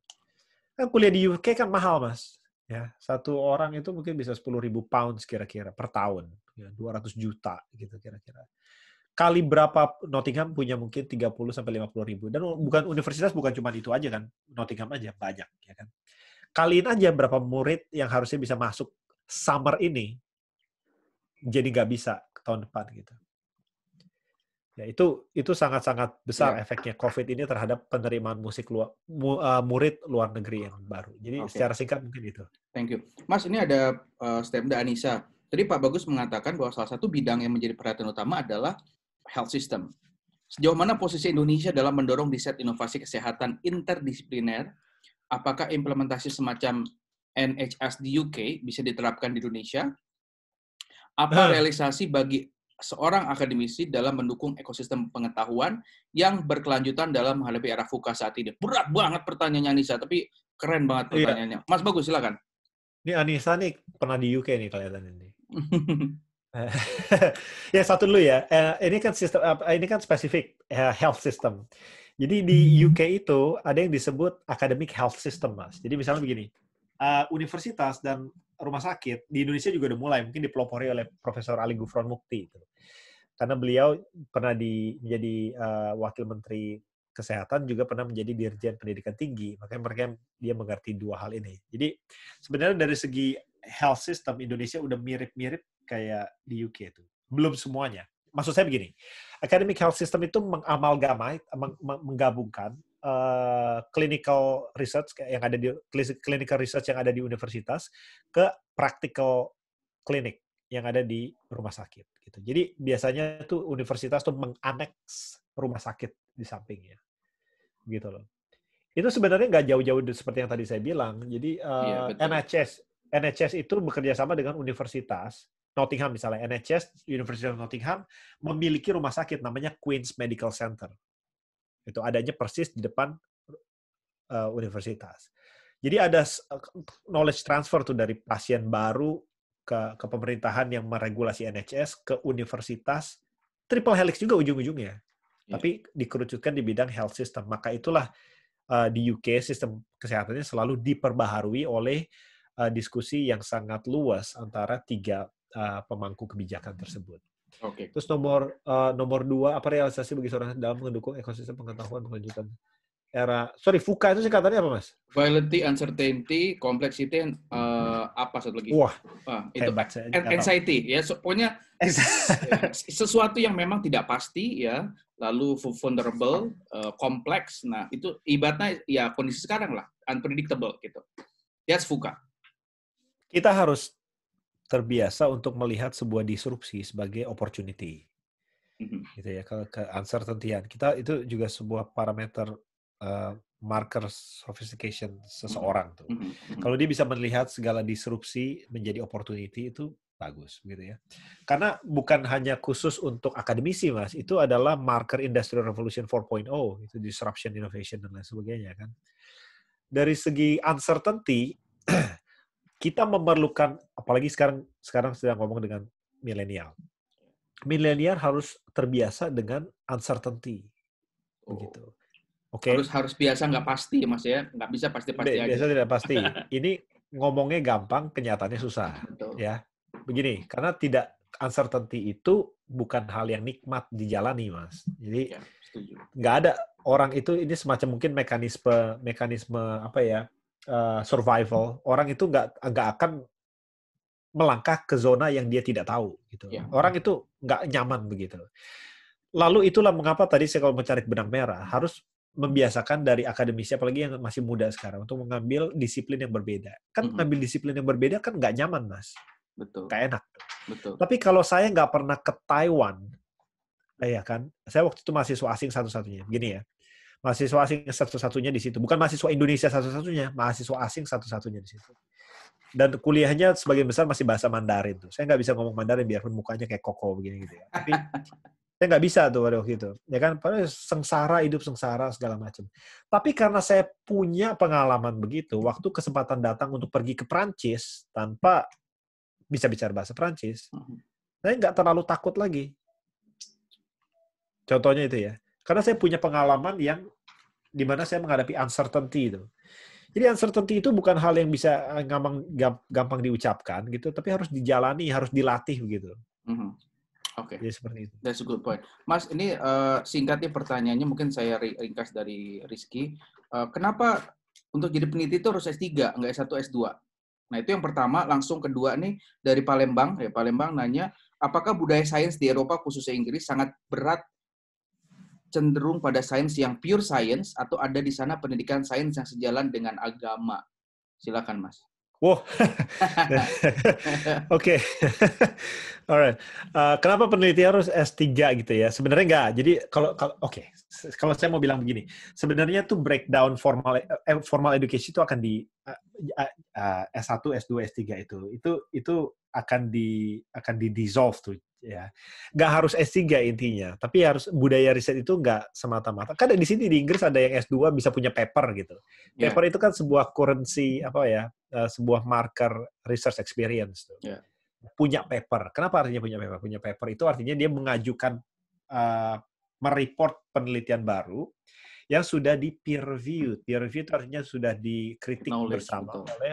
Kan kuliah di UK kan mahal, Mas. Ya, satu orang itu mungkin bisa 10.000 pounds kira-kira per tahun, ya, 200 juta gitu kira-kira kali berapa Nottingham punya mungkin 30 sampai 50 ribu. Dan bukan universitas bukan cuma itu aja kan. Nottingham aja banyak ya kan. Kaliin aja berapa murid yang harusnya bisa masuk summer ini jadi nggak bisa ke tahun depan gitu. Ya itu itu sangat-sangat besar ya. efeknya COVID ini terhadap penerimaan musik luar mu, uh, murid luar negeri yang baru. Jadi okay. secara singkat mungkin itu. Thank you. Mas ini ada uh, eh, Stepda Anissa. Tadi Pak Bagus mengatakan bahwa salah satu bidang yang menjadi perhatian utama adalah health system. Sejauh mana posisi Indonesia dalam mendorong riset inovasi kesehatan interdisipliner? Apakah implementasi semacam NHS di UK bisa diterapkan di Indonesia? Apa nah. realisasi bagi seorang akademisi dalam mendukung ekosistem pengetahuan yang berkelanjutan dalam menghadapi era VUCA saat ini? Berat banget pertanyaannya Anissa, tapi keren banget iya. pertanyaannya. Mas Bagus, silakan. Ini Anissa nih pernah di UK nih kelihatan ini. Eh, ya satu dulu ya. Eh, ini kan sistem ini kan spesifik eh, health system. Jadi di hmm. UK itu ada yang disebut academic health system, Mas. Jadi misalnya begini. universitas dan rumah sakit di Indonesia juga udah mulai mungkin dipelopori oleh Profesor Ali Gufron Mukti gitu. Karena beliau pernah di, menjadi wakil menteri kesehatan juga pernah menjadi dirjen pendidikan tinggi makanya mereka dia mengerti dua hal ini jadi sebenarnya dari segi health system Indonesia udah mirip-mirip kayak di UK itu. Belum semuanya. Maksud saya begini, academic health system itu mengamalgamai, meng menggabungkan uh, clinical research yang ada di clinical research yang ada di universitas ke practical clinic yang ada di rumah sakit gitu. Jadi biasanya tuh universitas tuh menganeks rumah sakit di sampingnya. Gitu loh. Itu sebenarnya nggak jauh-jauh seperti yang tadi saya bilang. Jadi uh, ya, eh, NHS NHS itu bekerja sama dengan universitas Nottingham misalnya, NHS, University of Nottingham, memiliki rumah sakit namanya Queen's Medical Center. Itu adanya persis di depan uh, universitas. Jadi ada eh, knowledge transfer tuh dari pasien baru ke, ke pemerintahan yang meregulasi NHS ke universitas. Triple helix juga ujung-ujungnya. Yeah. Tapi dikerucutkan di bidang health system. Maka itulah uh, di UK sistem kesehatannya selalu diperbaharui oleh diskusi yang sangat luas antara tiga Eh, pemangku kebijakan tersebut. Oke. Okay. Terus nomor uh, nomor dua apa realisasi bagi seorang dalam mendukung ekosistem pengetahuan berkelanjutan era sorry fuka itu singkatannya apa mas? Volatility, uncertainty, complexity, and, uh, eh, apa satu lagi? Wah, uh, itu hebat, saya anxiety ya. So, pokoknya sesuatu yang memang tidak pasti ya, lalu vulnerable, uh, kompleks. Nah itu ibaratnya ya kondisi sekarang lah, unpredictable gitu. That's fuka. Kita harus terbiasa untuk melihat sebuah disrupsi sebagai opportunity. Mm-hmm. Gitu ya, ke, ke uncertainty-an. Kita itu juga sebuah parameter uh, marker sophistication mm-hmm. seseorang tuh. Mm-hmm. Kalau dia bisa melihat segala disrupsi menjadi opportunity itu bagus gitu ya. Karena bukan hanya khusus untuk akademisi Mas, itu adalah marker Industrial Revolution 4.0, itu disruption innovation dan lain sebagainya kan. Dari segi uncertainty kita memerlukan apalagi sekarang sekarang sedang ngomong dengan milenial. Milenial harus terbiasa dengan uncertainty. Oh. Begitu. Oke. Okay. Harus harus biasa nggak pasti Mas ya, nggak bisa pasti-pasti biasa aja. Biasa tidak pasti. Ini ngomongnya gampang, kenyataannya susah. Betul. Ya. Begini, karena tidak uncertainty itu bukan hal yang nikmat dijalani, Mas. Jadi ya, nggak ada orang itu ini semacam mungkin mekanisme mekanisme apa ya Eh, survival, orang itu nggak nggak akan melangkah ke zona yang dia tidak tahu gitu. Yeah. Orang itu nggak nyaman begitu. Lalu itulah mengapa tadi saya kalau mencari benang merah harus membiasakan dari akademisi apalagi yang masih muda sekarang untuk mengambil disiplin yang berbeda. Kan mm -hmm. ngambil disiplin yang berbeda kan nggak nyaman mas, betul, Kayak enak. Betul. Tapi kalau saya nggak pernah ke Taiwan, eh, ya kan, saya waktu itu mahasiswa asing satu-satunya, gini ya mahasiswa asing satu-satunya di situ. Bukan mahasiswa Indonesia satu-satunya, mahasiswa asing satu-satunya di situ. Dan kuliahnya sebagian besar masih bahasa Mandarin tuh. Saya nggak bisa ngomong Mandarin biarpun mukanya kayak koko begini gitu ya. Tapi saya nggak bisa tuh pada waktu itu. Ya kan, padahal sengsara, hidup sengsara, segala macam. Tapi karena saya punya pengalaman begitu, waktu kesempatan datang untuk pergi ke Prancis tanpa bisa bicara bahasa Prancis, hmm. saya nggak terlalu takut lagi. Contohnya itu ya karena saya punya pengalaman yang di mana saya menghadapi uncertainty itu. Jadi uncertainty itu bukan hal yang bisa eh, gampang gampang diucapkan gitu, tapi harus dijalani, harus dilatih begitu. Mm-hmm. Oke. Okay. seperti itu. That's a good point. Mas, ini uh, eh, singkatnya pertanyaannya mungkin saya ringkas dari Rizky. Uh, kenapa untuk jadi peneliti itu harus S3, nggak S1, S2? Nah, itu yang pertama. Langsung kedua nih, dari Palembang. Ya, Palembang nanya, apakah budaya sains di Eropa, khususnya Inggris, sangat berat cenderung pada sains yang pure science atau ada di sana pendidikan sains yang sejalan dengan agama? Silakan, Mas. Wow. Oke. okay. Alright. Uh, eh, kenapa peneliti harus S3 gitu ya? Sebenarnya enggak. Jadi kalau kalau oke, okay. kalau saya mau bilang begini, sebenarnya tuh breakdown formal eh, formal education itu akan di uh, uh, S1, S2, S3 itu. Itu itu akan di akan di dissolve tuh ya nggak harus S3 intinya tapi harus budaya riset itu nggak semata-mata kan di sini di Inggris ada yang S2 bisa punya paper gitu ya. paper itu kan sebuah currency apa ya eh, sebuah marker research experience tuh. Yeah. punya paper kenapa artinya punya paper punya paper itu artinya dia mengajukan uh, mereport penelitian baru yang sudah di peer review peer review artinya sudah dikritik bersama betul. oleh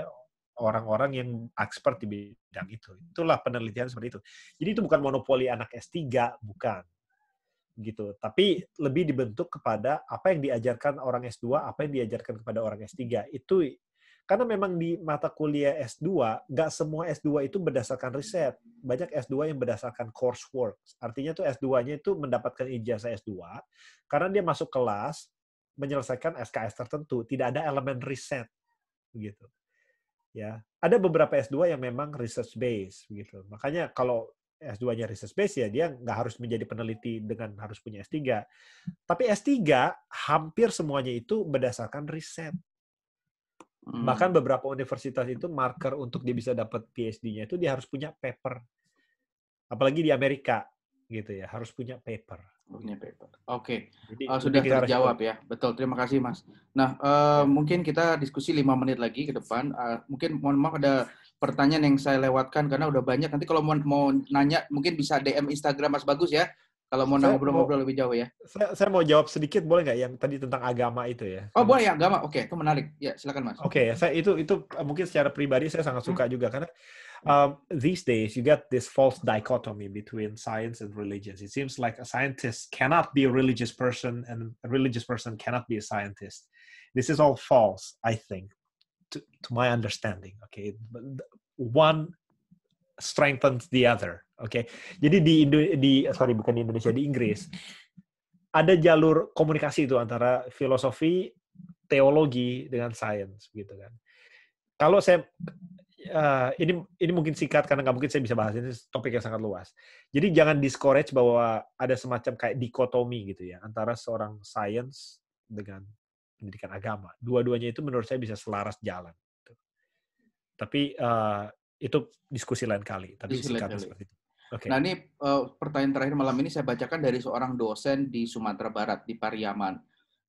orang-orang yang expert di bidang itu. Itulah penelitian seperti itu. Jadi itu bukan monopoli anak S3, bukan. Gitu. Tapi lebih dibentuk kepada apa yang diajarkan orang S2, apa yang diajarkan kepada orang S3. Itu karena memang di mata kuliah S2, nggak semua S2 itu berdasarkan riset. Banyak S2 yang berdasarkan coursework. Artinya tuh S2-nya itu mendapatkan ijazah S2, karena dia masuk kelas, menyelesaikan SKS tertentu. Tidak ada elemen riset. Gitu ya ada beberapa S2 yang memang research base gitu makanya kalau S2-nya research base ya dia nggak harus menjadi peneliti dengan harus punya S3 tapi S3 hampir semuanya itu berdasarkan riset bahkan hmm. beberapa universitas itu marker untuk dia bisa dapat PhD-nya itu dia harus punya paper apalagi di Amerika gitu ya harus punya paper Punya paper. Oke, okay. uh, eh, sudah terjawab ya. Betul, terima kasih Mas. Nah, uh, mungkin kita diskusi lima menit lagi ke depan. Uh, mungkin mohon maaf ada pertanyaan yang saya lewatkan karena udah banyak. Nanti kalau mau, mau nanya mungkin bisa DM Instagram Mas Bagus ya. Kalau mau ngobrol-ngobrol lebih jauh ya. Saya, saya mau jawab sedikit boleh nggak yang tadi tentang agama itu ya? Oh boleh ya agama. Oke, okay, itu menarik. Ya silakan Mas. Oke, okay, ya, saya itu itu mungkin secara pribadi saya sangat hmm. suka hmm. juga karena um, these days you get this false dichotomy between science and religions. it seems like a scientist cannot be a religious person and a religious person cannot be a scientist this is all false i think to, to my understanding okay one strengthens the other okay? jadi di Indo di sorry bukan di Indonesia di Inggris ada jalur komunikasi itu antara filosofi teologi dengan sains gitu kan kalau saya Eh, ini ini mungkin singkat karena nggak mungkin saya bisa bahas ini topik yang sangat luas. Jadi jangan discourage bahwa ada semacam kayak dikotomi gitu ya antara seorang sains dengan pendidikan agama. Dua-duanya itu menurut saya bisa selaras jalan. Gitu. Tapi uh, itu diskusi lain kali. Tapi diskusi seperti itu. Okay. Nah ini uh, pertanyaan terakhir malam ini saya bacakan dari seorang dosen di Sumatera Barat di Pariaman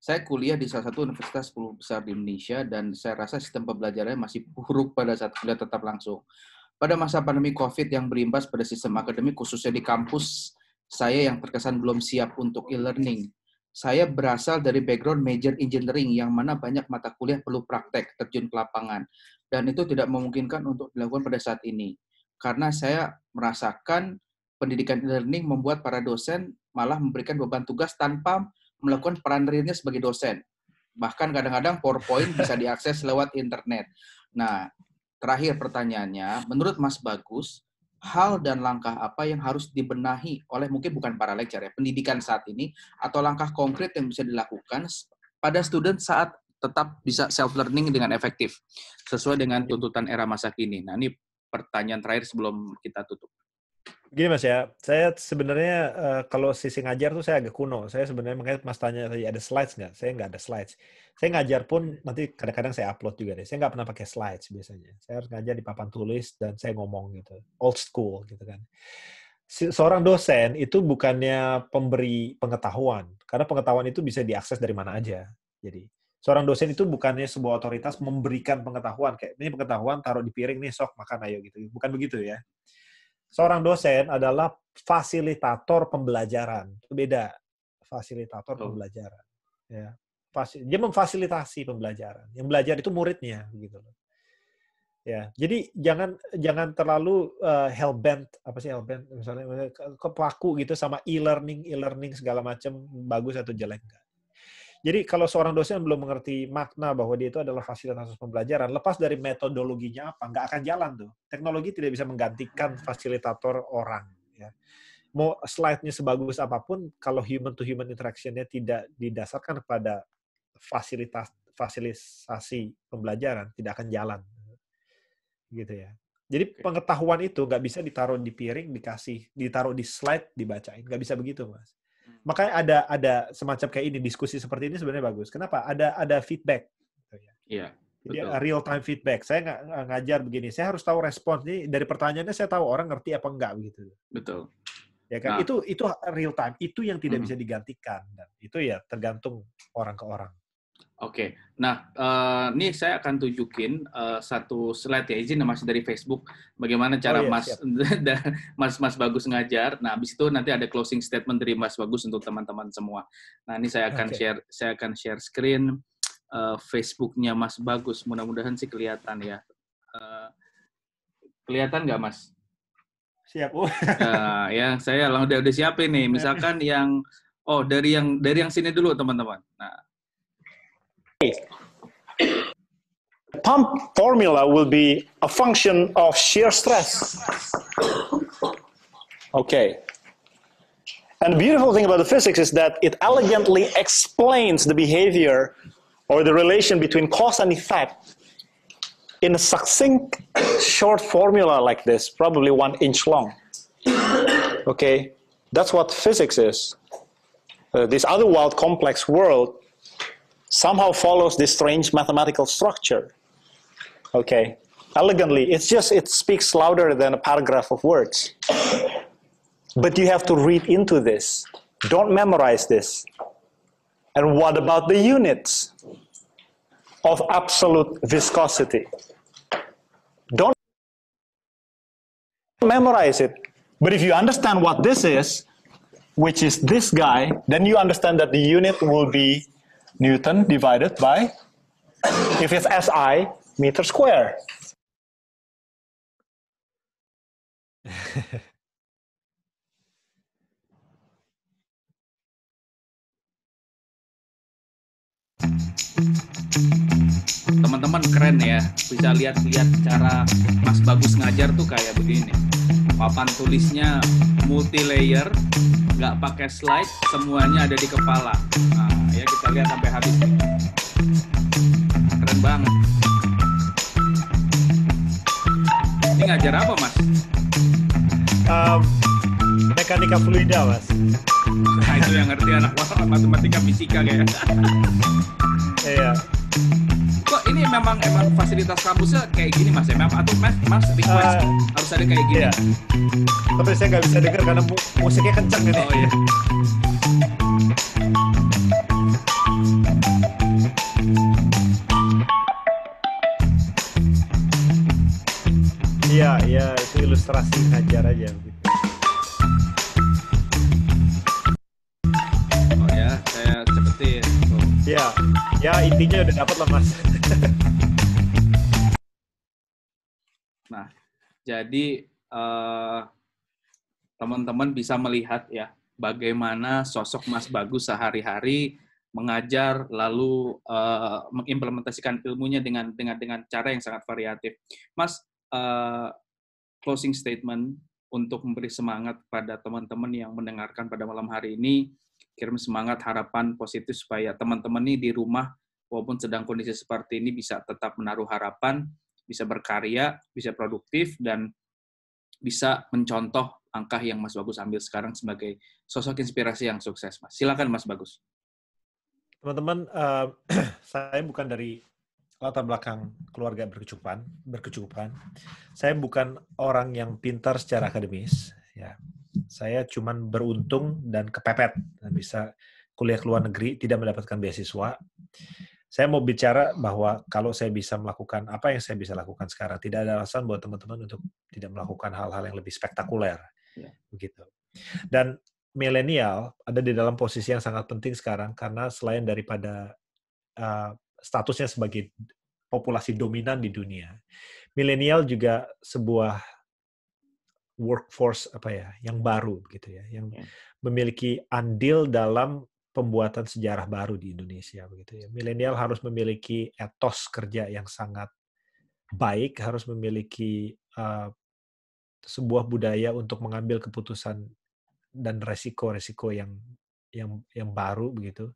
saya kuliah di salah satu universitas 10 besar di Indonesia dan saya rasa sistem pembelajarannya masih buruk pada saat kuliah tetap langsung. Pada masa pandemi COVID yang berimbas pada sistem akademik khususnya di kampus, saya yang terkesan belum siap untuk e-learning. Saya berasal dari background major engineering yang mana banyak mata kuliah perlu praktek, terjun ke lapangan. Dan itu tidak memungkinkan untuk dilakukan pada saat ini. Karena saya merasakan pendidikan e-learning membuat para dosen malah memberikan beban tugas tanpa melakukan peran realnya sebagai dosen. Bahkan kadang-kadang PowerPoint bisa diakses lewat internet. Nah, terakhir pertanyaannya, menurut Mas Bagus, hal dan langkah apa yang harus dibenahi oleh mungkin bukan para lecturer ya, pendidikan saat ini atau langkah konkret yang bisa dilakukan pada student saat tetap bisa self learning dengan efektif sesuai dengan tuntutan era masa kini. Nah, ini pertanyaan terakhir sebelum kita tutup. Gini mas ya, saya sebenarnya uh, kalau sisi ngajar tuh saya agak kuno. Saya sebenarnya makanya mas tanya tadi ada slides nggak? Saya nggak ada slides. Saya ngajar pun nanti kadang-kadang saya upload juga deh. Saya nggak pernah pakai slides biasanya. Saya harus ngajar di papan tulis dan saya ngomong gitu, old school gitu kan. Seorang dosen itu bukannya pemberi pengetahuan, karena pengetahuan itu bisa diakses dari mana aja. Jadi seorang dosen itu bukannya sebuah otoritas memberikan pengetahuan kayak ini pengetahuan taruh di piring nih sok makan ayo gitu bukan begitu ya seorang dosen adalah fasilitator pembelajaran. Itu beda. Fasilitator oh. pembelajaran. Ya. Dia memfasilitasi pembelajaran. Yang belajar itu muridnya gitu Ya, jadi jangan jangan terlalu uh, hellbent apa sih hellbent misalnya ke, ke pelaku gitu sama e-learning e-learning segala macam bagus atau jelek enggak. Jadi kalau seorang dosen belum mengerti makna bahwa dia itu adalah fasilitas pembelajaran, lepas dari metodologinya apa, nggak akan jalan tuh. Teknologi tidak bisa menggantikan hmm. fasilitator orang. Ya. Mau slide-nya sebagus apapun, kalau human-to-human interaction-nya tidak didasarkan pada fasilitas fasilitasi pembelajaran, tidak akan jalan. Gitu ya. Jadi pengetahuan itu nggak bisa ditaruh di piring, dikasih, ditaruh di slide, dibacain. Nggak bisa begitu, Mas. Hmm. Makanya ada ada semacam kayak ini diskusi seperti ini sebenarnya bagus. Kenapa? Ada ada feedback. Iya. Jadi betul. real time feedback. Saya nggak ngajar begini. Saya harus tahu respon ini dari pertanyaannya. Saya tahu orang ngerti apa enggak begitu. Betul. Ya kan? Nah. Itu itu real time. Itu yang tidak hmm. bisa digantikan. Dan itu ya tergantung orang ke orang. Oke, nah uh, eh, ini saya akan tunjukin uh, satu slide ya izin masih dari Facebook bagaimana oh cara oh, iya, Mas Mas Mas Bagus ngajar. Nah, habis itu nanti ada closing statement dari Mas Bagus untuk teman-teman semua. Nah, ini saya akan okay. share saya akan share screen uh, Facebooknya Mas Bagus. Mudah-mudahan sih kelihatan ya. Uh, kelihatan nggak Mas? Siap. Oh. uh, ya, saya udah udah siapin nih. Misalkan yang oh dari yang dari yang sini dulu teman-teman. Nah The pump formula will be a function of shear stress. Okay. And the beautiful thing about the physics is that it elegantly explains the behavior or the relation between cause and effect in a succinct short formula like this, probably one inch long. okay, that's what physics is. Uh, this other wild complex world somehow follows this strange mathematical structure. Okay, elegantly. It's just, it speaks louder than a paragraph of words. but you have to read into this. Don't memorize this. And what about the units of absolute viscosity? Don't memorize it. But if you understand what this is, which is this guy, then you understand that the unit will be Newton divided by, if it's SI, meter square. Teman-teman keren ya, bisa lihat-lihat cara Mas Bagus ngajar tuh kayak begini papan tulisnya multi layer nggak pakai slide semuanya ada di kepala nah, ya kita lihat sampai habis keren banget ini ngajar apa mas um, mekanika fluida mas nah itu yang ngerti anak matematika fisika kayak iya kok ini memang emang fasilitas kampusnya kayak gini mas ya? Memang atau mas mas request uh, harus ada kayak gini. Iya. Tapi saya nggak bisa dengar karena musiknya kencang gitu. Oh iya. Iya, iya itu ilustrasi ngajar aja. ya ya intinya udah dapat lah mas nah jadi eh, teman-teman uh, bisa melihat ya bagaimana sosok Mas Bagus sehari-hari mengajar lalu uh, mengimplementasikan ilmunya dengan dengan dengan cara yang sangat variatif. Mas uh, closing statement untuk memberi semangat pada teman-teman yang mendengarkan pada malam hari ini kirim semangat, harapan positif supaya teman-teman ini di rumah walaupun sedang kondisi seperti ini bisa tetap menaruh harapan, bisa berkarya, bisa produktif dan bisa mencontoh langkah yang Mas Bagus ambil sekarang sebagai sosok inspirasi yang sukses, Mas. Silakan Mas Bagus. Teman-teman, uh, saya bukan dari latar belakang keluarga berkecukupan, berkecukupan. Saya bukan orang yang pintar secara akademis ya saya cuman beruntung dan kepepet dan bisa kuliah ke luar negeri tidak mendapatkan beasiswa saya mau bicara bahwa kalau saya bisa melakukan apa yang saya bisa lakukan sekarang tidak ada alasan buat teman-teman untuk tidak melakukan hal-hal yang lebih spektakuler ya. begitu dan milenial ada di dalam posisi yang sangat penting sekarang karena selain daripada uh, statusnya sebagai populasi dominan di dunia milenial juga sebuah workforce apa ya yang baru gitu ya yang yeah. memiliki andil dalam pembuatan sejarah baru di Indonesia begitu ya milenial harus memiliki etos kerja yang sangat baik harus memiliki uh, sebuah budaya untuk mengambil keputusan dan resiko-resiko yang yang yang baru begitu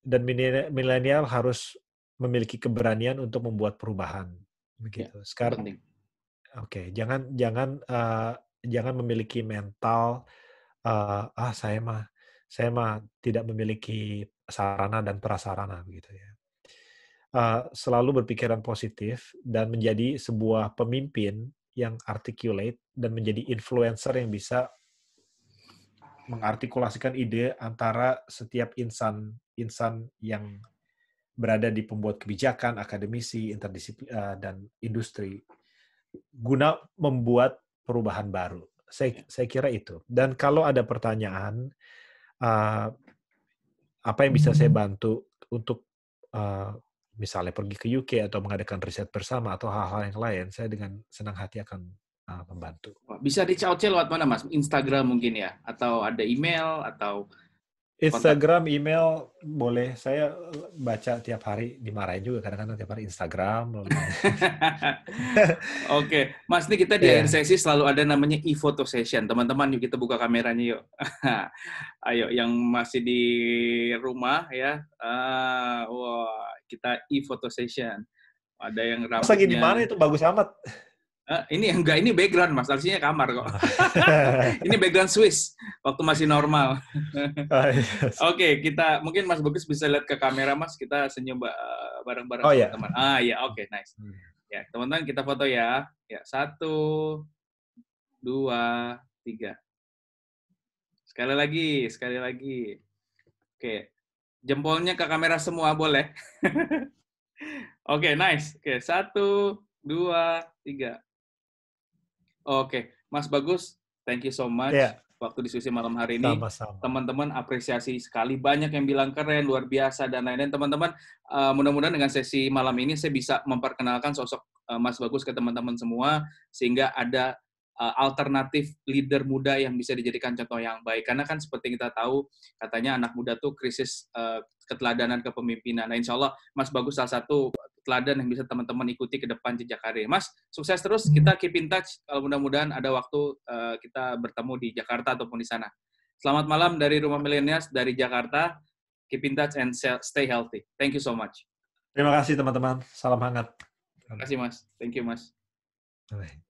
dan milenial harus memiliki keberanian untuk membuat perubahan ya, begitu yeah. sekarang penting Oke, jangan jangan uh, jangan memiliki mental, uh, "Ah, saya mah saya mah tidak memiliki sarana dan prasarana," begitu ya. uh, selalu berpikiran positif dan menjadi sebuah pemimpin yang articulate dan menjadi influencer yang bisa mengartikulasikan ide antara setiap insan insan yang berada di pembuat kebijakan, akademisi, interdisiplin uh, dan industri guna membuat perubahan baru. Saya, ya. saya kira itu. Dan kalau ada pertanyaan, uh, apa yang bisa saya hmm. bantu untuk uh, misalnya pergi ke UK atau mengadakan riset bersama atau hal-hal yang lain, saya dengan senang hati akan ah, membantu. Bisa di out lewat mana, Mas? Instagram mungkin ya? Atau ada email atau Instagram, email boleh. Saya baca tiap hari dimarahin juga karena kan tiap hari Instagram. Oke, okay. Mas ini kita di yeah. sesi selalu ada namanya e-photo session. Teman-teman yuk kita buka kameranya yuk. Ayo yang masih di rumah ya. Uh, wah, kita e-photo session. Ada yang rambutnya. Mas lagi mana itu bagus amat. Eh, ini enggak ini background mas, aslinya kamar kok. ini background Swiss waktu masih normal. Ah, iya. Oke, okay, kita mungkin Mas Bagus bisa lihat ke kamera Mas, kita senyum eh, bareng-bareng oh, iya. teman Yeah. Ah ya, oke, okay, nice. Hmm. Ya teman-teman kita foto ya. Ya satu, dua, tiga. Sekali lagi, sekali lagi. Oke, jempolnya ke kamera semua boleh. oke, okay, nice. Oke, satu, dua, tiga. Oke, Mas Bagus, thank you so much. Yeah. Waktu diskusi malam hari ini, teman-teman apresiasi sekali banyak yang bilang keren, luar biasa dan lain-lain. Teman-teman, uh, mudah-mudahan dengan sesi malam ini saya bisa memperkenalkan sosok uh, Mas Bagus ke teman-teman semua sehingga ada eh, alternatif leader muda yang bisa dijadikan contoh yang baik. Karena kan seperti kita tahu, katanya anak muda tuh krisis uh, keteladanan kepemimpinan. Nah, insya Allah Mas Bagus salah satu teladan yang bisa teman-teman ikuti ke depan jejak karir. Mas, sukses terus. Hmm. Kita keep in touch. Kalau mudah-mudahan ada waktu eh, kita bertemu di Jakarta ataupun di sana. Selamat malam dari Rumah Milenials dari Jakarta. Keep in touch and stay healthy. Thank you so much. Terima kasih teman-teman. Salam hangat. Terima kasih Mas. Thank you Mas. kasih.